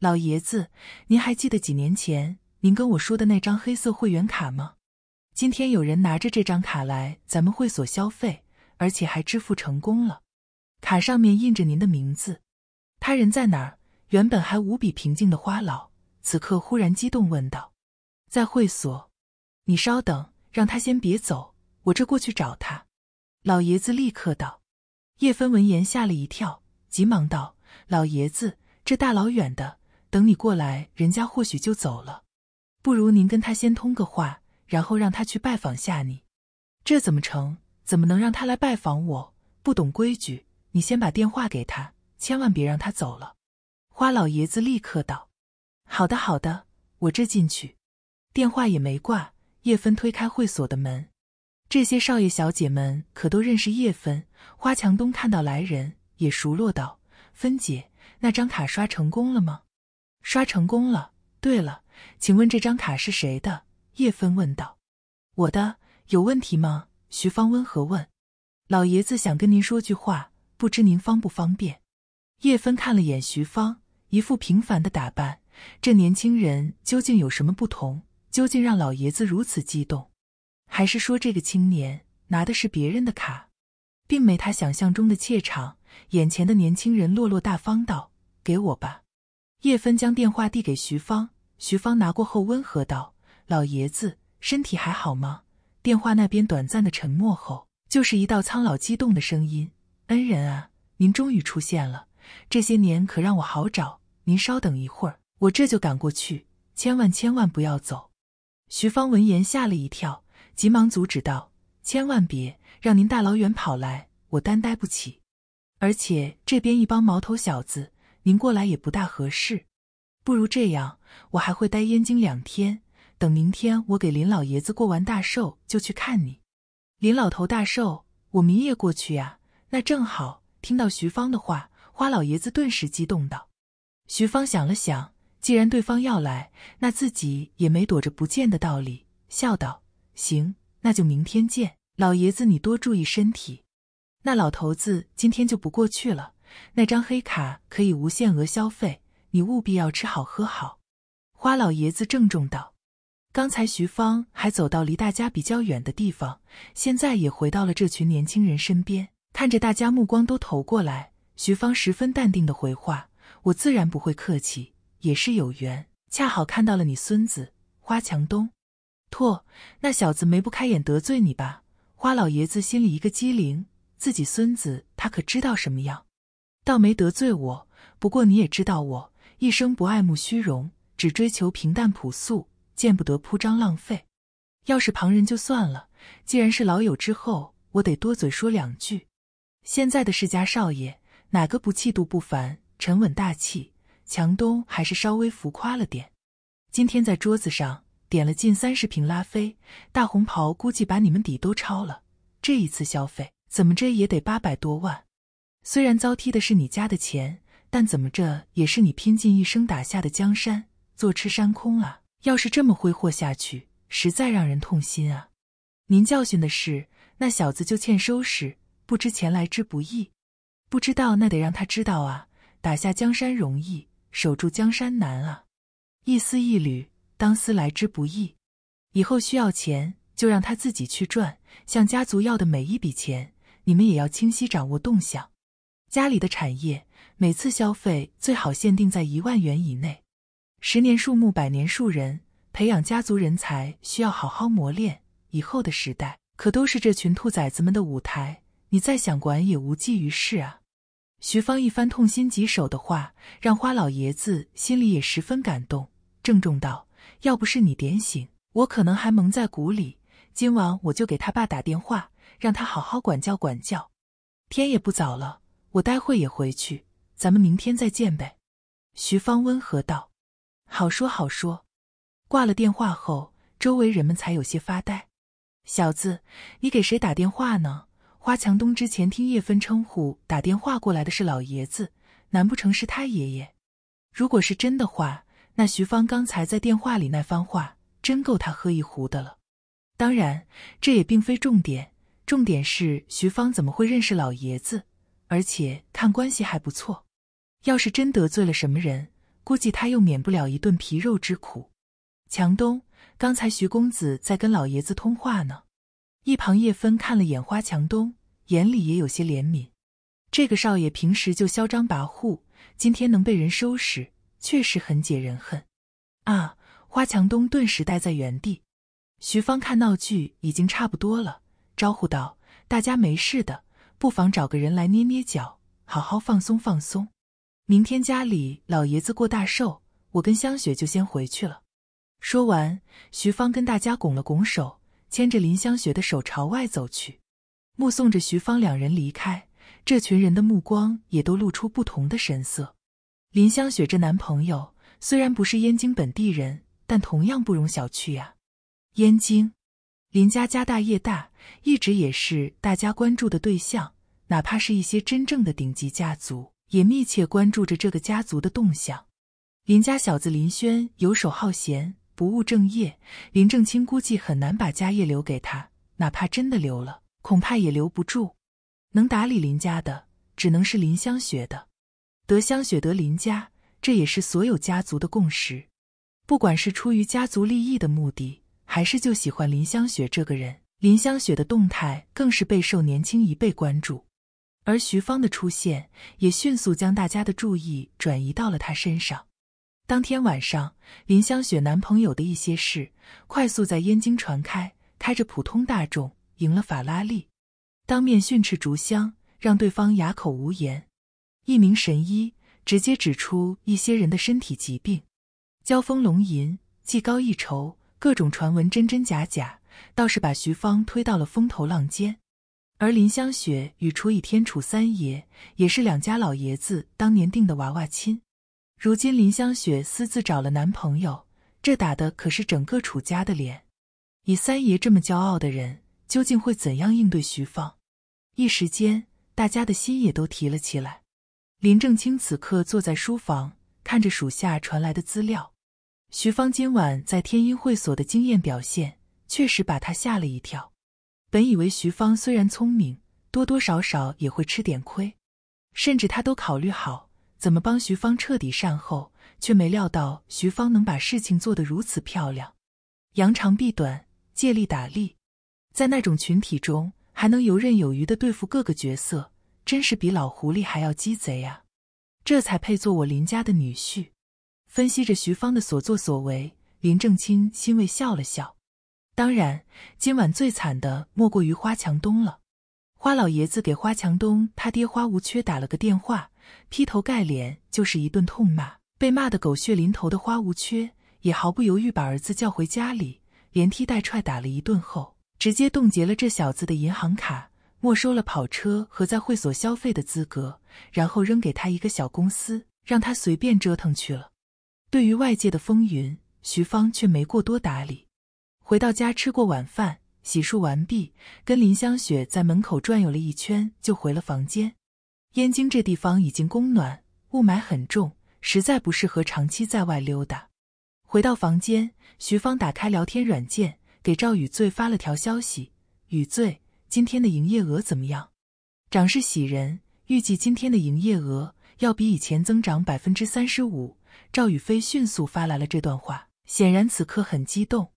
老爷子，您还记得几年前您跟我说的那张黑色会员卡吗？”今天有人拿着这张卡来咱们会所消费，而且还支付成功了。卡上面印着您的名字，他人在哪儿？原本还无比平静的花老，此刻忽然激动问道：“在会所，你稍等，让他先别走，我这过去找他。”老爷子立刻道。叶芬闻言吓了一跳，急忙道：“老爷子，这大老远的，等你过来，人家或许就走了，不如您跟他先通个话。”然后让他去拜访下你，这怎么成？怎么能让他来拜访我？不懂规矩。你先把电话给他，千万别让他走了。花老爷子立刻道：“好的，好的，我这进去。”电话也没挂。叶芬推开会所的门，这些少爷小姐们可都认识叶芬。花强东看到来人，也熟络道：“芬姐，那张卡刷成功了吗？刷成功了。对了，请问这张卡是谁的？”叶芬问道：“我的有问题吗？”徐芳温和问：“老爷子想跟您说句话，不知您方不方便？”叶芬看了眼徐芳，一副平凡的打扮，这年轻人究竟有什么不同？究竟让老爷子如此激动？还是说这个青年拿的是别人的卡，并没他想象中的怯场？眼前的年轻人落落大方道：“给我吧。”叶芬将电话递给徐芳，徐芳拿过后温和道。老爷子身体还好吗？电话那边短暂的沉默后，就是一道苍老激动的声音：“恩人啊，您终于出现了，这些年可让我好找。您稍等一会儿，我这就赶过去。千万千万不要走！”徐芳闻言吓了一跳，急忙阻止道：“千万别，让您大老远跑来，我担待不起。而且这边一帮毛头小子，您过来也不大合适。不如这样，我还会待燕京两天。”等明天我给林老爷子过完大寿，就去看你。林老头大寿，我明夜过去呀。那正好，听到徐芳的话，花老爷子顿时激动道：“徐芳想了想，既然对方要来，那自己也没躲着不见的道理。”笑道：“行，那就明天见。老爷子，你多注意身体。那老头子今天就不过去了。那张黑卡可以无限额消费，你务必要吃好喝好。”花老爷子郑重道。刚才徐芳还走到离大家比较远的地方，现在也回到了这群年轻人身边，看着大家目光都投过来，徐芳十分淡定的回话：“我自然不会客气，也是有缘，恰好看到了你孙子花强东，拓那小子眉不开眼得罪你吧？”花老爷子心里一个机灵，自己孙子他可知道什么样，倒没得罪我，不过你也知道我一生不爱慕虚荣，只追求平淡朴素。见不得铺张浪费，要是旁人就算了，既然是老友之后，我得多嘴说两句。现在的世家少爷哪个不气度不凡、沉稳大气？强东还是稍微浮夸了点。今天在桌子上点了近三十瓶拉菲，大红袍估计把你们底都超了。这一次消费怎么着也得八百多万。虽然糟踢的是你家的钱，但怎么着也是你拼尽一生打下的江山，坐吃山空啊！要是这么挥霍下去，实在让人痛心啊！您教训的是那小子就欠收拾，不知钱来之不易，不知道那得让他知道啊！打下江山容易，守住江山难啊！一丝一缕，当思来之不易。以后需要钱，就让他自己去赚。向家族要的每一笔钱，你们也要清晰掌握动向。家里的产业，每次消费最好限定在一万元以内。十年树木，百年树人。培养家族人才需要好好磨练。以后的时代可都是这群兔崽子们的舞台，你再想管也无济于事啊！徐芳一番痛心疾首的话，让花老爷子心里也十分感动，郑重道：“要不是你点醒，我可能还蒙在鼓里。今晚我就给他爸打电话，让他好好管教管教。天也不早了，我待会也回去，咱们明天再见呗。”徐芳温和道。好说好说，挂了电话后，周围人们才有些发呆。小子，你给谁打电话呢？花强东之前听叶芬称呼打电话过来的是老爷子，难不成是他爷爷？如果是真的话，那徐芳刚才在电话里那番话，真够他喝一壶的了。当然，这也并非重点，重点是徐芳怎么会认识老爷子，而且看关系还不错。要是真得罪了什么人？估计他又免不了一顿皮肉之苦。强东，刚才徐公子在跟老爷子通话呢。一旁叶芬看了眼花强东，眼里也有些怜悯。这个少爷平时就嚣张跋扈，今天能被人收拾，确实很解人恨啊！花强东顿时呆在原地。徐芳看闹剧已经差不多了，招呼道：“大家没事的，不妨找个人来捏捏脚，好好放松放松。”明天家里老爷子过大寿，我跟香雪就先回去了。说完，徐芳跟大家拱了拱手，牵着林香雪的手朝外走去。目送着徐芳两人离开，这群人的目光也都露出不同的神色。林香雪这男朋友虽然不是燕京本地人，但同样不容小觑呀。燕京林家家大业大，一直也是大家关注的对象，哪怕是一些真正的顶级家族。也密切关注着这个家族的动向。林家小子林轩游手好闲，不务正业，林正清估计很难把家业留给他。哪怕真的留了，恐怕也留不住。能打理林家的，只能是林香雪的。得香雪得林家，这也是所有家族的共识。不管是出于家族利益的目的，还是就喜欢林香雪这个人，林香雪的动态更是备受年轻一辈关注。而徐芳的出现也迅速将大家的注意转移到了她身上。当天晚上，林香雪男朋友的一些事快速在燕京传开：开着普通大众赢了法拉利，当面训斥竹香，让对方哑口无言。一名神医直接指出一些人的身体疾病，交锋龙吟技高一筹，各种传闻真真假假，倒是把徐芳推到了风头浪尖。而林香雪与楚以天、楚三爷也是两家老爷子当年定的娃娃亲，如今林香雪私自找了男朋友，这打的可是整个楚家的脸。以三爷这么骄傲的人，究竟会怎样应对徐芳？一时间，大家的心也都提了起来。林正清此刻坐在书房，看着属下传来的资料，徐芳今晚在天音会所的惊艳表现，确实把他吓了一跳。本以为徐芳虽然聪明，多多少少也会吃点亏，甚至他都考虑好怎么帮徐芳彻底善后，却没料到徐芳能把事情做得如此漂亮，扬长避短，借力打力，在那种群体中还能游刃有余的对付各个角色，真是比老狐狸还要鸡贼呀！这才配做我林家的女婿。分析着徐芳的所作所为，林正清欣慰笑了笑。当然，今晚最惨的莫过于花强东了。花老爷子给花强东他爹花无缺打了个电话，劈头盖脸就是一顿痛骂。被骂得狗血淋头的花无缺也毫不犹豫把儿子叫回家里，连踢带踹打了一顿后，直接冻结了这小子的银行卡，没收了跑车和在会所消费的资格，然后扔给他一个小公司，让他随便折腾去了。对于外界的风云，徐芳却没过多打理。回到家，吃过晚饭，洗漱完毕，跟林香雪在门口转悠了一圈，就回了房间。燕京这地方已经供暖，雾霾很重，实在不适合长期在外溜达。回到房间，徐芳打开聊天软件，给赵宇醉发了条消息：“宇醉，今天的营业额怎么样？涨势喜人，预计今天的营业额要比以前增长百分之三十五。”赵宇飞迅速发来了这段话，显然此刻很激动。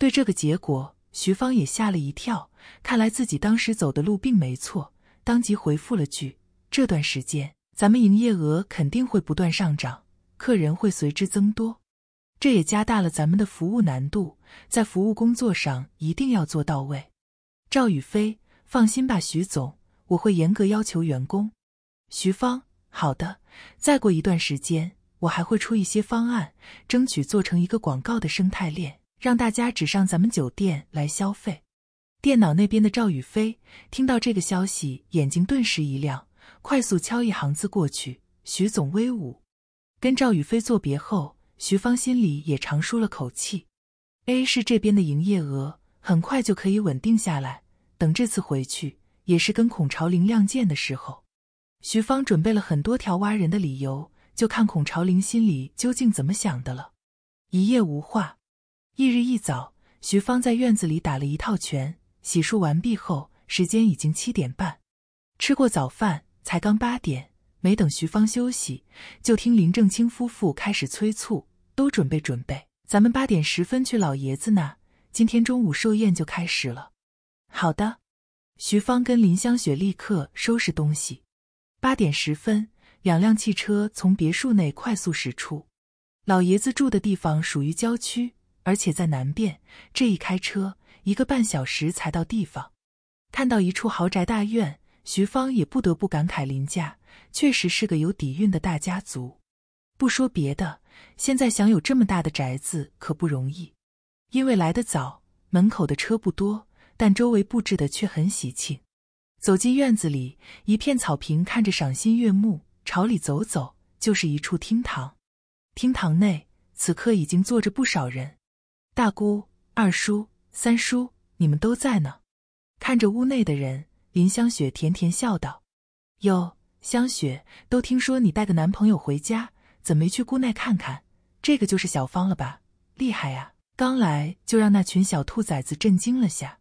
对这个结果，徐芳也吓了一跳。看来自己当时走的路并没错，当即回复了句：“这段时间，咱们营业额肯定会不断上涨，客人会随之增多，这也加大了咱们的服务难度，在服务工作上一定要做到位。”赵宇飞，放心吧，徐总，我会严格要求员工。徐芳，好的。再过一段时间，我还会出一些方案，争取做成一个广告的生态链。让大家只上咱们酒店来消费。电脑那边的赵宇飞听到这个消息，眼睛顿时一亮，快速敲一行字过去：“徐总威武。”跟赵宇飞作别后，徐芳心里也长舒了口气。A 市这边的营业额很快就可以稳定下来，等这次回去也是跟孔朝林亮剑的时候。徐芳准备了很多条挖人的理由，就看孔朝林心里究竟怎么想的了。一夜无话。翌日一早，徐芳在院子里打了一套拳，洗漱完毕后，时间已经七点半。吃过早饭，才刚八点，没等徐芳休息，就听林正清夫妇开始催促：“都准备准备，咱们八点十分去老爷子那。今天中午寿宴就开始了。”“好的。”徐芳跟林香雪立刻收拾东西。八点十分，两辆汽车从别墅内快速驶出。老爷子住的地方属于郊区。而且在南边，这一开车一个半小时才到地方。看到一处豪宅大院，徐芳也不得不感慨：林家确实是个有底蕴的大家族。不说别的，现在想有这么大的宅子可不容易。因为来得早，门口的车不多，但周围布置的却很喜庆。走进院子里，一片草坪看着赏心悦目。朝里走走，就是一处厅堂。厅堂内此刻已经坐着不少人。大姑、二叔、三叔，你们都在呢。看着屋内的人，林香雪甜甜笑道：“哟，香雪，都听说你带个男朋友回家，怎么没去姑奶看看？这个就是小芳了吧？厉害呀，刚来就让那群小兔崽子震惊了下。”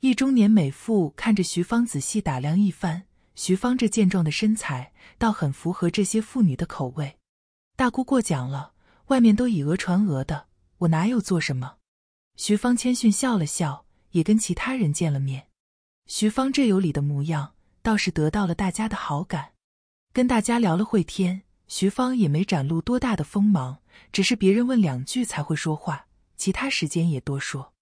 一中年美妇看着徐芳，仔细打量一番。徐芳这健壮的身材，倒很符合这些妇女的口味。大姑过奖了，外面都以讹传讹的。我哪有做什么？徐芳谦逊笑了笑，也跟其他人见了面。徐芳这有礼的模样倒是得到了大家的好感。跟大家聊了会天，徐芳也没展露多大的锋芒，只是别人问两句才会说话，其他时间也多说。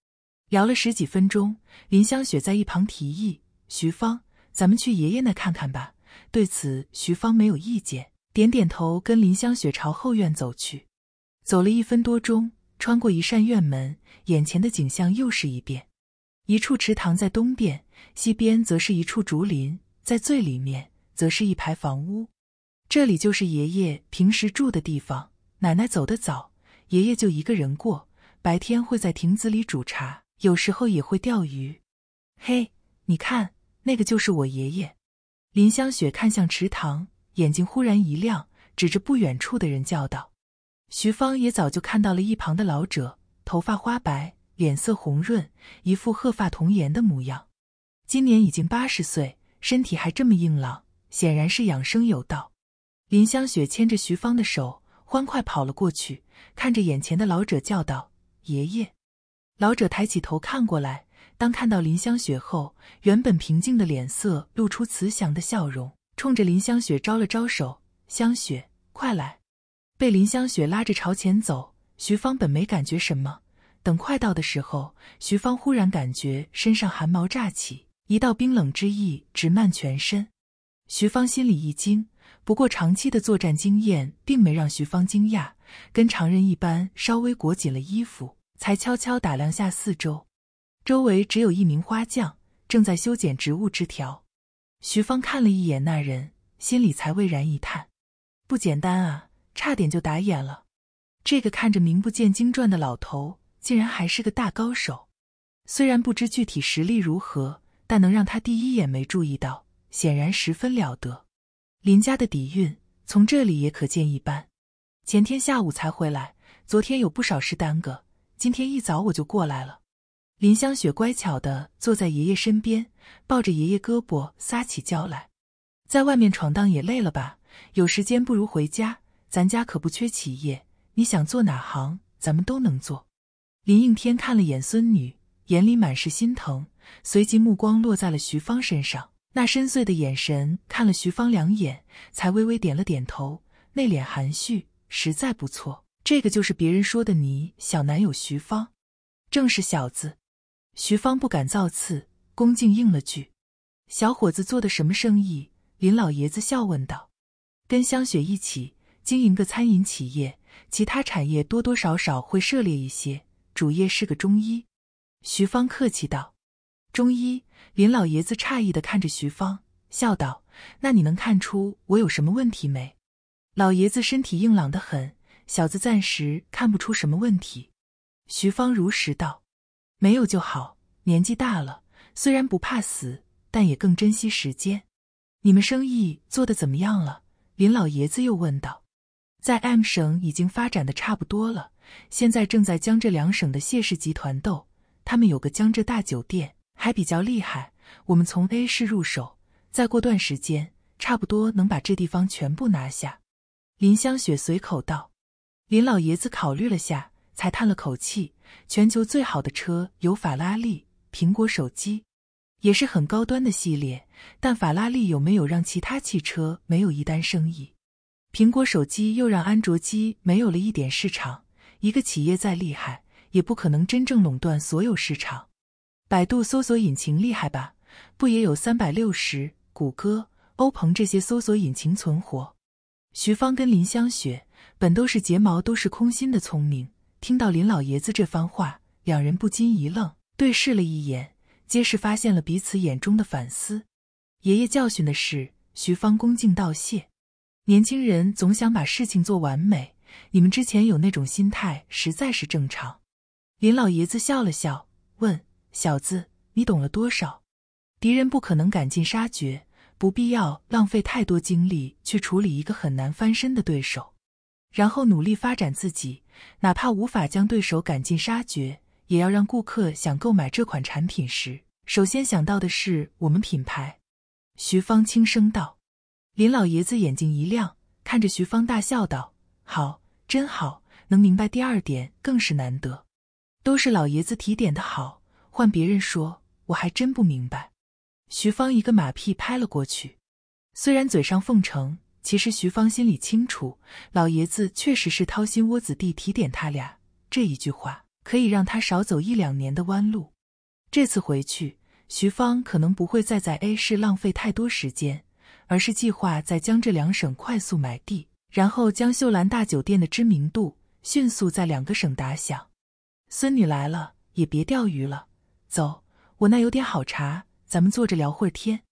聊了十几分钟，林香雪在一旁提议：“徐芳，咱们去爷爷那看看吧。”对此，徐芳没有意见，点点头，跟林香雪朝后院走去。走了一分多钟。穿过一扇院门，眼前的景象又是一变：一处池塘在东边，西边则是一处竹林，在最里面则是一排房屋。这里就是爷爷平时住的地方。奶奶走得早，爷爷就一个人过。白天会在亭子里煮茶，有时候也会钓鱼。嘿，你看，那个就是我爷爷。林香雪看向池塘，眼睛忽然一亮，指着不远处的人叫道。徐芳也早就看到了一旁的老者，头发花白，脸色红润，一副鹤发童颜的模样。今年已经八十岁，身体还这么硬朗，显然是养生有道。林香雪牵着徐芳的手，欢快跑了过去，看着眼前的老者叫道：“爷爷！”老者抬起头看过来，当看到林香雪后，原本平静的脸色露出慈祥的笑容，冲着林香雪招了招手：“香雪，快来！”被林香雪拉着朝前走，徐芳本没感觉什么。等快到的时候，徐芳忽然感觉身上寒毛乍起，一道冰冷之意直漫全身。徐芳心里一惊，不过长期的作战经验并没让徐芳惊讶，跟常人一般，稍微裹紧了衣服，才悄悄打量下四周。周围只有一名花匠正在修剪植物枝条，徐芳看了一眼那人，心里才蔚然一叹：不简单啊。差点就打眼了，这个看着名不见经传的老头，竟然还是个大高手。虽然不知具体实力如何，但能让他第一眼没注意到，显然十分了得。林家的底蕴从这里也可见一斑。前天下午才回来，昨天有不少事耽搁，今天一早我就过来了。林香雪乖巧的坐在爷爷身边，抱着爷爷胳膊撒起娇来。在外面闯荡也累了吧？有时间不如回家。咱家可不缺企业，你想做哪行，咱们都能做。林应天看了眼孙女，眼里满是心疼，随即目光落在了徐芳身上，那深邃的眼神看了徐芳两眼，才微微点了点头，内敛含蓄，实在不错。这个就是别人说的你小男友徐芳，正是小子。徐芳不敢造次，恭敬应了句：“小伙子做的什么生意？”林老爷子笑问道：“跟香雪一起。”经营个餐饮企业，其他产业多多少少会涉猎一些。主业是个中医，徐芳客气道。中医林老爷子诧异的看着徐芳，笑道：“那你能看出我有什么问题没？”老爷子身体硬朗的很，小子暂时看不出什么问题。徐芳如实道：“没有就好。年纪大了，虽然不怕死，但也更珍惜时间。你们生意做得怎么样了？”林老爷子又问道。在 M 省已经发展的差不多了，现在正在江浙两省的谢氏集团斗。他们有个江浙大酒店，还比较厉害。我们从 A 市入手，再过段时间，差不多能把这地方全部拿下。林香雪随口道。林老爷子考虑了下，才叹了口气。全球最好的车有法拉利，苹果手机，也是很高端的系列。但法拉利有没有让其他汽车没有一单生意？苹果手机又让安卓机没有了一点市场。一个企业再厉害，也不可能真正垄断所有市场。百度搜索引擎厉害吧？不也有三百六十、谷歌、欧鹏这些搜索引擎存活？徐芳跟林香雪本都是睫毛都是空心的，聪明。听到林老爷子这番话，两人不禁一愣，对视了一眼，皆是发现了彼此眼中的反思。爷爷教训的是，徐芳恭敬道谢。年轻人总想把事情做完美，你们之前有那种心态，实在是正常。林老爷子笑了笑，问：“小子，你懂了多少？敌人不可能赶尽杀绝，不必要浪费太多精力去处理一个很难翻身的对手，然后努力发展自己，哪怕无法将对手赶尽杀绝，也要让顾客想购买这款产品时，首先想到的是我们品牌。”徐芳轻声道。林老爷子眼睛一亮，看着徐芳，大笑道：“好，真好，能明白第二点更是难得。都是老爷子提点的好，换别人说，我还真不明白。”徐芳一个马屁拍了过去，虽然嘴上奉承，其实徐芳心里清楚，老爷子确实是掏心窝子地提点他俩。这一句话可以让他少走一两年的弯路。这次回去，徐芳可能不会再在 A 市浪费太多时间。而是计划在江浙两省快速买地，然后将秀兰大酒店的知名度迅速在两个省打响。孙女来了，也别钓鱼了，走，我那有点好茶，咱们坐着聊会儿天。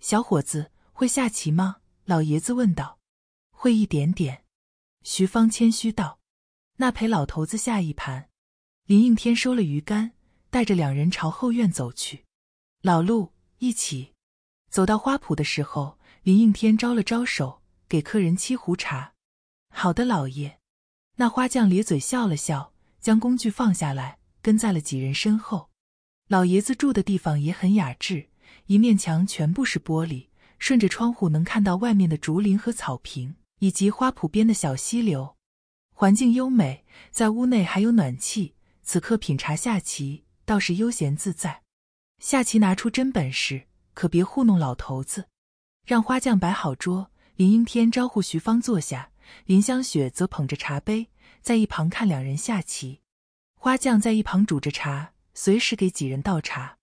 小伙子会下棋吗？老爷子问道。会一点点，徐芳谦虚道。那陪老头子下一盘。林应天收了鱼竿，带着两人朝后院走去。老陆一起。走到花圃的时候。林应天招了招手，给客人沏壶茶。好的，老爷。那花匠咧嘴笑了笑，将工具放下来，跟在了几人身后。老爷子住的地方也很雅致，一面墙全部是玻璃，顺着窗户能看到外面的竹林和草坪，以及花圃边的小溪流，环境优美。在屋内还有暖气，此刻品茶下棋倒是悠闲自在。下棋拿出真本事，可别糊弄老头子。让花匠摆好桌，林应天招呼徐芳坐下，林香雪则捧着茶杯在一旁看两人下棋，花匠在一旁煮着茶，随时给几人倒茶。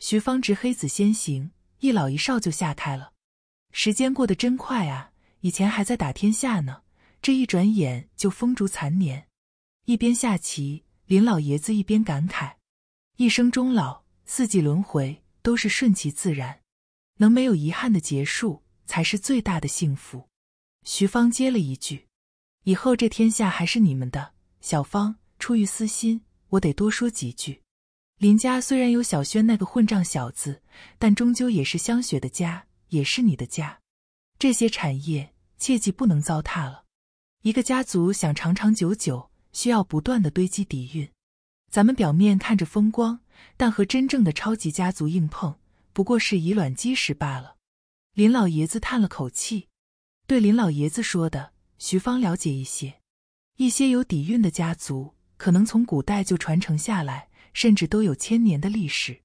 徐芳执黑子先行，一老一少就下台了。时间过得真快啊，以前还在打天下呢，这一转眼就风烛残年。一边下棋，林老爷子一边感慨：一生终老，四季轮回，都是顺其自然。能没有遗憾的结束，才是最大的幸福。徐芳接了一句：“以后这天下还是你们的。”小芳出于私心，我得多说几句。林家虽然有小轩那个混账小子，但终究也是香雪的家，也是你的家。这些产业切记不能糟蹋了。一个家族想长长久久，需要不断的堆积底蕴。咱们表面看着风光，但和真正的超级家族硬碰。不过是以卵击石罢了。林老爷子叹了口气，对林老爷子说的，徐芳了解一些。一些有底蕴的家族，可能从古代就传承下来，甚至都有千年的历史。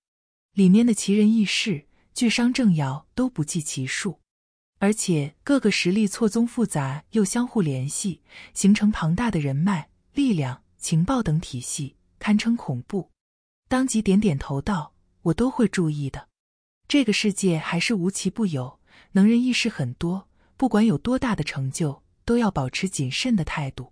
里面的奇人异事、巨商政要都不计其数，而且各个实力错综复杂又相互联系，形成庞大的人脉、力量、情报等体系，堪称恐怖。当即点点头道：“我都会注意的。”这个世界还是无奇不有，能人异士很多。不管有多大的成就，都要保持谨慎的态度。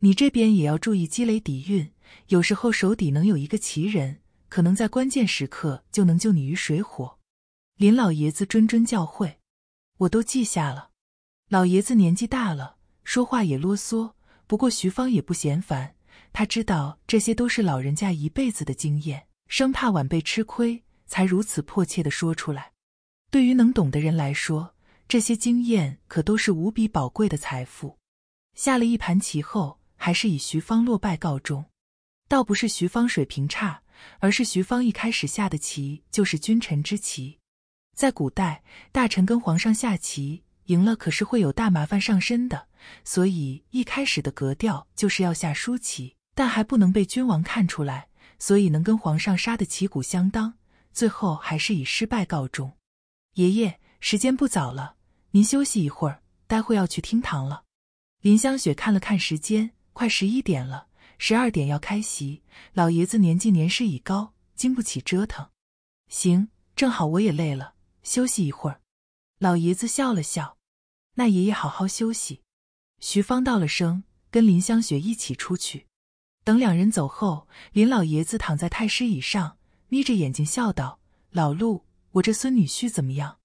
你这边也要注意积累底蕴，有时候手底能有一个奇人，可能在关键时刻就能救你于水火。林老爷子谆谆教诲，我都记下了。老爷子年纪大了，说话也啰嗦，不过徐芳也不嫌烦。他知道这些都是老人家一辈子的经验，生怕晚辈吃亏。才如此迫切地说出来。对于能懂的人来说，这些经验可都是无比宝贵的财富。下了一盘棋后，还是以徐芳落败告终。倒不是徐芳水平差，而是徐芳一开始下的棋就是君臣之棋。在古代，大臣跟皇上下棋，赢了可是会有大麻烦上身的，所以一开始的格调就是要下输棋，但还不能被君王看出来，所以能跟皇上杀的旗鼓相当。最后还是以失败告终。爷爷，时间不早了，您休息一会儿，待会要去厅堂了。林香雪看了看时间，快十一点了，十二点要开席。老爷子年纪年事已高，经不起折腾。行，正好我也累了，休息一会儿。老爷子笑了笑，那爷爷好好休息。徐芳道了声，跟林香雪一起出去。等两人走后，林老爷子躺在太师椅上。眯着眼睛笑道：“老陆，我这孙女婿怎么样？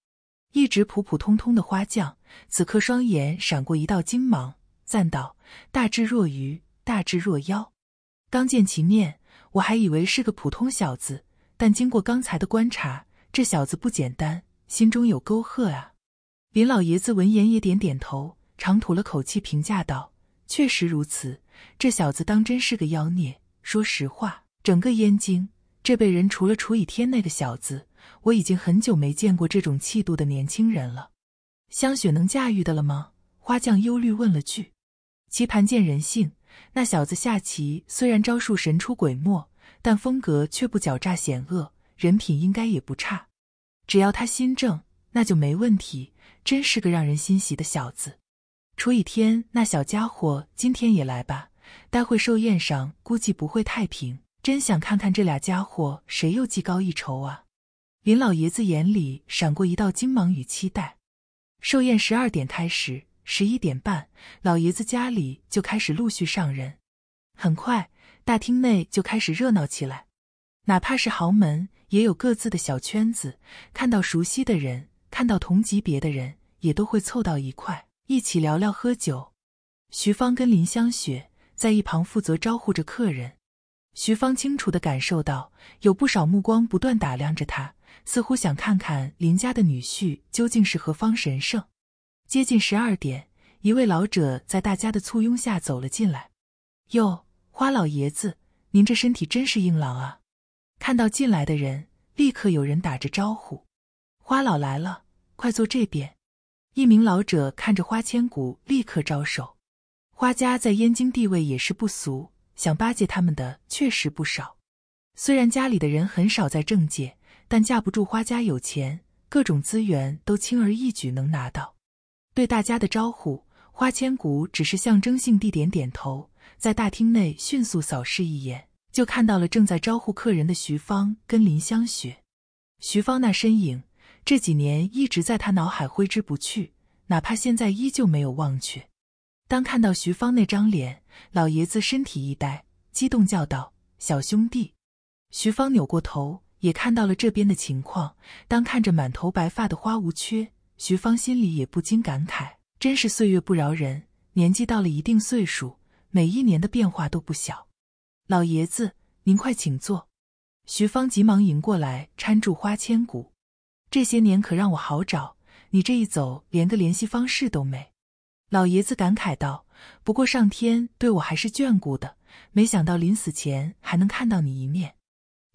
一直普普通通的花匠，此刻双眼闪过一道金芒，赞道：‘大智若愚，大智若妖。’刚见其面，我还以为是个普通小子，但经过刚才的观察，这小子不简单，心中有沟壑啊！”林老爷子闻言也点点头，长吐了口气，评价道：“确实如此，这小子当真是个妖孽。说实话，整个燕京……”这辈人除了楚以天那个小子，我已经很久没见过这种气度的年轻人了。香雪能驾驭的了吗？花匠忧虑问了句。棋盘见人性，那小子下棋虽然招数神出鬼没，但风格却不狡诈险恶，人品应该也不差。只要他心正，那就没问题。真是个让人欣喜的小子。楚以天那小家伙今天也来吧，待会寿宴上估计不会太平。真想看看这俩家伙谁又技高一筹啊！林老爷子眼里闪过一道惊芒与期待。寿宴十二点开始，十一点半，老爷子家里就开始陆续上人。很快，大厅内就开始热闹起来。哪怕是豪门，也有各自的小圈子。看到熟悉的人，看到同级别的人，也都会凑到一块，一起聊聊喝酒。徐芳跟林香雪在一旁负责招呼着客人。徐芳清楚的感受到，有不少目光不断打量着她，似乎想看看林家的女婿究竟是何方神圣。接近十二点，一位老者在大家的簇拥下走了进来。哟，花老爷子，您这身体真是硬朗啊！看到进来的人，立刻有人打着招呼。花老来了，快坐这边。一名老者看着花千骨，立刻招手。花家在燕京地位也是不俗。想巴结他们的确实不少，虽然家里的人很少在政界，但架不住花家有钱，各种资源都轻而易举能拿到。对大家的招呼，花千骨只是象征性地点点头，在大厅内迅速扫视一眼，就看到了正在招呼客人的徐芳跟林香雪。徐芳那身影，这几年一直在他脑海挥之不去，哪怕现在依旧没有忘却。当看到徐芳那张脸，老爷子身体一呆，激动叫道：“小兄弟！”徐芳扭过头，也看到了这边的情况。当看着满头白发的花无缺，徐芳心里也不禁感慨：“真是岁月不饶人，年纪到了一定岁数，每一年的变化都不小。”老爷子，您快请坐。徐芳急忙迎过来，搀住花千骨：“这些年可让我好找，你这一走，连个联系方式都没。”老爷子感慨道：“不过上天对我还是眷顾的，没想到临死前还能看到你一面。”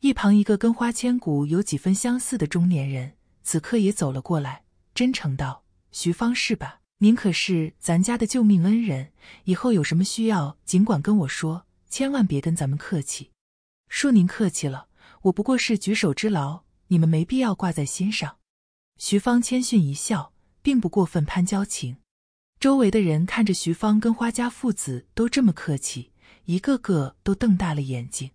一旁一个跟花千骨有几分相似的中年人，此刻也走了过来，真诚道：“徐芳是吧？您可是咱家的救命恩人，以后有什么需要，尽管跟我说，千万别跟咱们客气。”“恕您客气了，我不过是举手之劳，你们没必要挂在心上。”徐芳谦逊一笑，并不过分攀交情。周围的人看着徐芳跟花家父子都这么客气，一个个都瞪大了眼睛。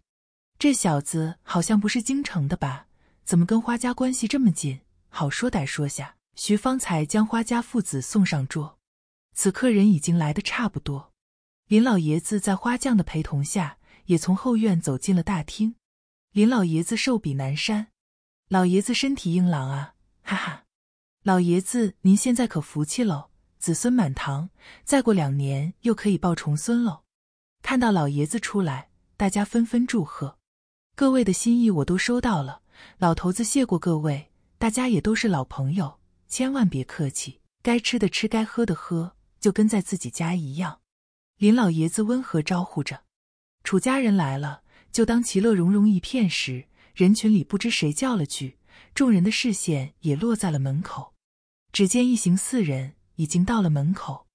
这小子好像不是京城的吧？怎么跟花家关系这么近？好说歹说下，徐芳才将花家父子送上桌。此客人已经来的差不多。林老爷子在花匠的陪同下，也从后院走进了大厅。林老爷子寿比南山，老爷子身体硬朗啊！哈哈，老爷子您现在可服气喽。子孙满堂，再过两年又可以抱重孙喽。看到老爷子出来，大家纷纷祝贺。各位的心意我都收到了，老头子谢过各位。大家也都是老朋友，千万别客气，该吃的吃，该喝的喝，就跟在自己家一样。林老爷子温和招呼着。楚家人来了，就当其乐融融一片时，人群里不知谁叫了句，众人的视线也落在了门口。只见一行四人。已经到了门口，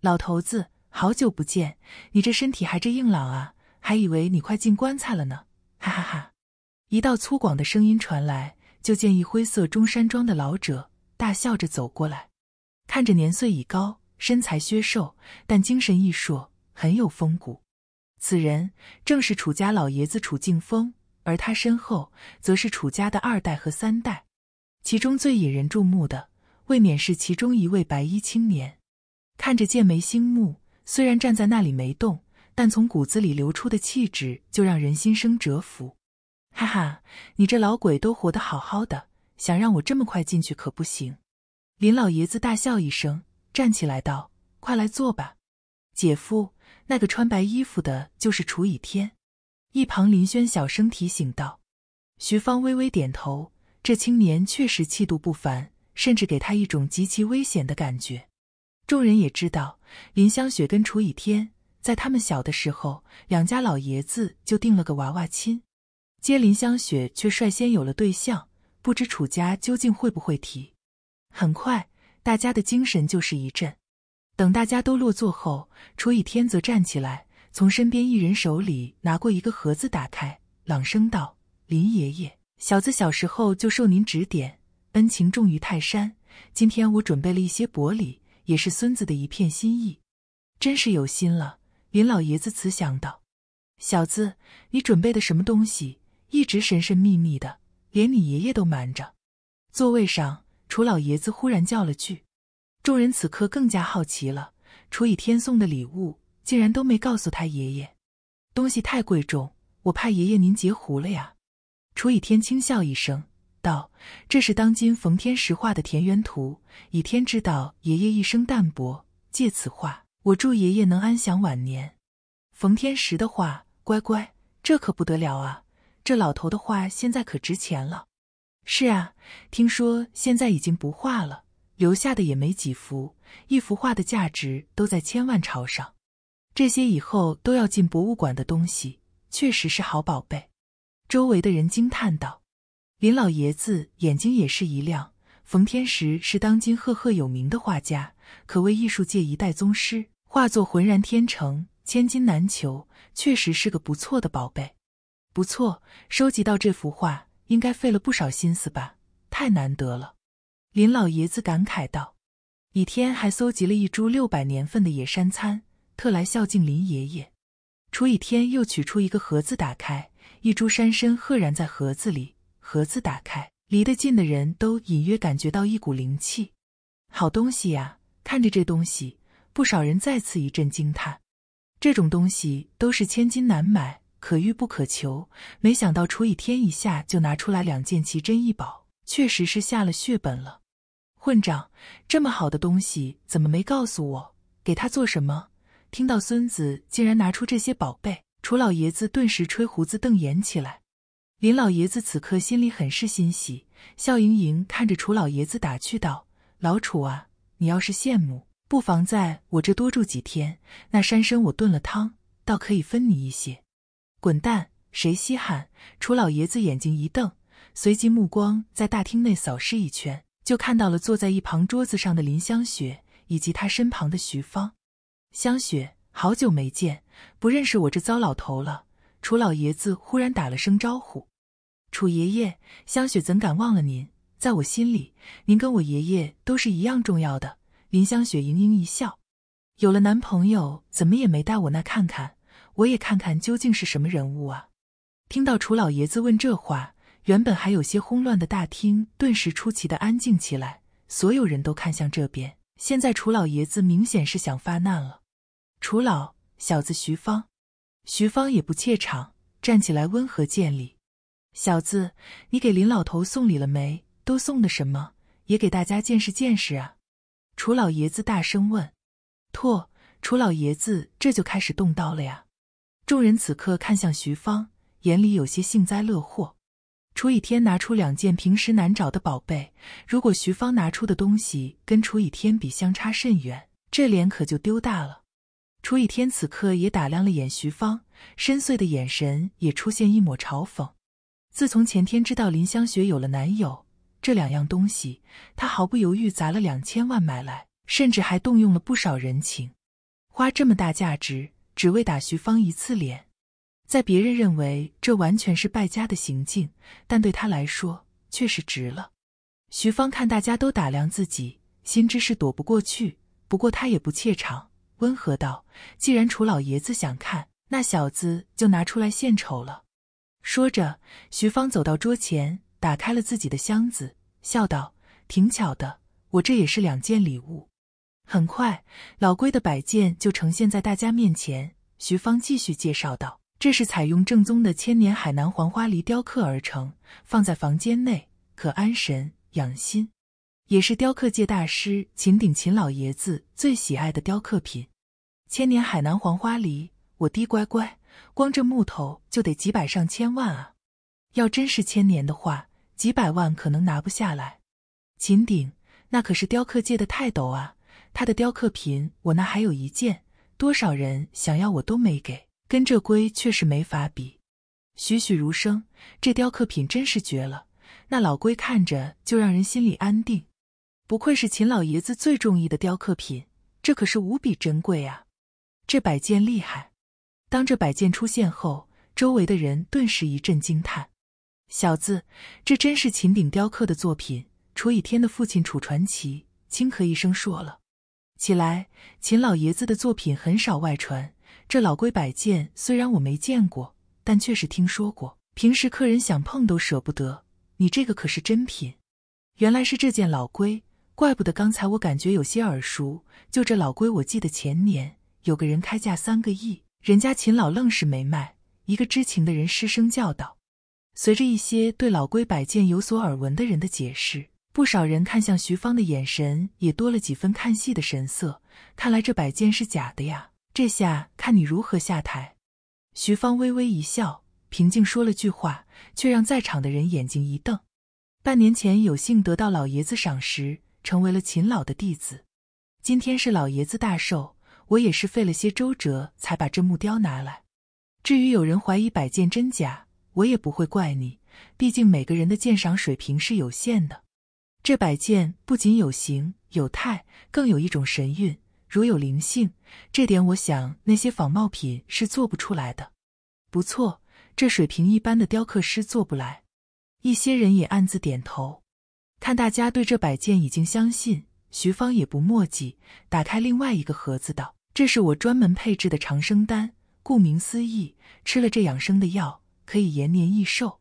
老头子，好久不见，你这身体还这硬朗啊，还以为你快进棺材了呢，哈哈哈！一道粗犷的声音传来，就见一灰色中山装的老者大笑着走过来，看着年岁已高，身材削瘦，但精神奕铄，很有风骨。此人正是楚家老爷子楚敬峰，而他身后则是楚家的二代和三代，其中最引人注目的。未免是其中一位白衣青年，看着剑眉星目，虽然站在那里没动，但从骨子里流出的气质就让人心生折服。哈哈，你这老鬼都活得好好的，想让我这么快进去可不行！林老爷子大笑一声，站起来道：“快来坐吧，姐夫，那个穿白衣服的就是楚以天。”一旁林轩小声提醒道。徐芳微微点头，这青年确实气度不凡。甚至给他一种极其危险的感觉。众人也知道，林香雪跟楚以天在他们小的时候，两家老爷子就定了个娃娃亲。接林香雪却率先有了对象，不知楚家究竟会不会提。很快，大家的精神就是一振。等大家都落座后，楚以天则站起来，从身边一人手里拿过一个盒子，打开，朗声道：“林爷爷，小子小时候就受您指点。”恩情重于泰山，今天我准备了一些薄礼，也是孙子的一片心意，真是有心了。林老爷子慈祥道：“小子，你准备的什么东西，一直神神秘秘的，连你爷爷都瞒着。”座位上，楚老爷子忽然叫了句，众人此刻更加好奇了。楚以天送的礼物，竟然都没告诉他爷爷，东西太贵重，我怕爷爷您截胡了呀。楚以天轻笑一声。道：“这是当今冯天石画的田园图，以天之道，爷爷一生淡泊，借此画，我祝爷爷能安享晚年。”冯天石的画，乖乖，这可不得了啊！这老头的画现在可值钱了。是啊，听说现在已经不画了，留下的也没几幅，一幅画的价值都在千万朝上。这些以后都要进博物馆的东西，确实是好宝贝。”周围的人惊叹道。林老爷子眼睛也是一亮。冯天石是当今赫赫有名的画家，可谓艺术界一代宗师，画作浑然天成，千金难求，确实是个不错的宝贝。不错，收集到这幅画，应该费了不少心思吧？太难得了，林老爷子感慨道。倚天还搜集了一株六百年份的野山参，特来孝敬林爷爷。楚倚天又取出一个盒子，打开，一株山参赫然在盒子里。盒子打开，离得近的人都隐约感觉到一股灵气。好东西呀！看着这东西，不少人再次一阵惊叹。这种东西都是千金难买，可遇不可求。没想到楚以天一下就拿出来两件奇珍异宝，确实是下了血本了。混账！这么好的东西怎么没告诉我？给他做什么？听到孙子竟然拿出这些宝贝，楚老爷子顿时吹胡子瞪眼起来。林老爷子此刻心里很是欣喜，笑盈盈看着楚老爷子打趣道：“老楚啊，你要是羡慕，不妨在我这多住几天。那山参我炖了汤，倒可以分你一些。”“滚蛋，谁稀罕！”楚老爷子眼睛一瞪，随即目光在大厅内扫视一圈，就看到了坐在一旁桌子上的林香雪以及她身旁的徐芳。香雪，好久没见，不认识我这糟老头了。楚老爷子忽然打了声招呼。楚爷爷，香雪怎敢忘了您？在我心里，您跟我爷爷都是一样重要的。林香雪盈盈一笑，有了男朋友，怎么也没带我那看看？我也看看究竟是什么人物啊！听到楚老爷子问这话，原本还有些慌乱的大厅顿时出奇的安静起来，所有人都看向这边。现在楚老爷子明显是想发难了。楚老，小子徐芳，徐芳也不怯场，站起来温和见礼。小子，你给林老头送礼了没？都送的什么？也给大家见识见识啊！楚老爷子大声问。拓楚老爷子这就开始动刀了呀！众人此刻看向徐芳，眼里有些幸灾乐祸。楚以天拿出两件平时难找的宝贝，如果徐芳拿出的东西跟楚以天比相差甚远，这脸可就丢大了。楚以天此刻也打量了眼徐芳，深邃的眼神也出现一抹嘲讽。自从前天知道林香雪有了男友，这两样东西，她毫不犹豫砸了两千万买来，甚至还动用了不少人情，花这么大价值，只为打徐芳一次脸。在别人认为这完全是败家的行径，但对他来说却是值了。徐芳看大家都打量自己，心知是躲不过去，不过她也不怯场，温和道：“既然楚老爷子想看，那小子就拿出来献丑了。”说着，徐芳走到桌前，打开了自己的箱子，笑道：“挺巧的，我这也是两件礼物。”很快，老龟的摆件就呈现在大家面前。徐芳继续介绍道：“这是采用正宗的千年海南黄花梨雕刻而成，放在房间内可安神养心，也是雕刻界大师秦鼎秦老爷子最喜爱的雕刻品。千年海南黄花梨，我滴乖乖！”光这木头就得几百上千万啊！要真是千年的话，几百万可能拿不下来。秦鼎那可是雕刻界的泰斗啊，他的雕刻品我那还有一件，多少人想要我都没给，跟这龟确实没法比。栩栩如生，这雕刻品真是绝了！那老龟看着就让人心里安定。不愧是秦老爷子最中意的雕刻品，这可是无比珍贵啊！这摆件厉害。当这摆件出现后，周围的人顿时一阵惊叹：“小子，这真是秦鼎雕刻的作品！”楚以天的父亲楚传奇轻咳一声，说了：“起来，秦老爷子的作品很少外传。这老龟摆件虽然我没见过，但确实听说过。平时客人想碰都舍不得。你这个可是真品！原来是这件老龟，怪不得刚才我感觉有些耳熟。就这老龟，我记得前年有个人开价三个亿。”人家秦老愣是没卖。一个知情的人失声叫道：“随着一些对老龟摆件有所耳闻的人的解释，不少人看向徐芳的眼神也多了几分看戏的神色。看来这摆件是假的呀！这下看你如何下台。”徐芳微微一笑，平静说了句话，却让在场的人眼睛一瞪：“半年前有幸得到老爷子赏识，成为了秦老的弟子。今天是老爷子大寿。”我也是费了些周折才把这木雕拿来。至于有人怀疑摆件真假，我也不会怪你。毕竟每个人的鉴赏水平是有限的。这摆件不仅有形有态，更有一种神韵，如有灵性。这点我想那些仿冒品是做不出来的。不错，这水平一般的雕刻师做不来。一些人也暗自点头。看大家对这摆件已经相信，徐芳也不墨迹，打开另外一个盒子道。这是我专门配置的长生丹，顾名思义，吃了这养生的药可以延年益寿。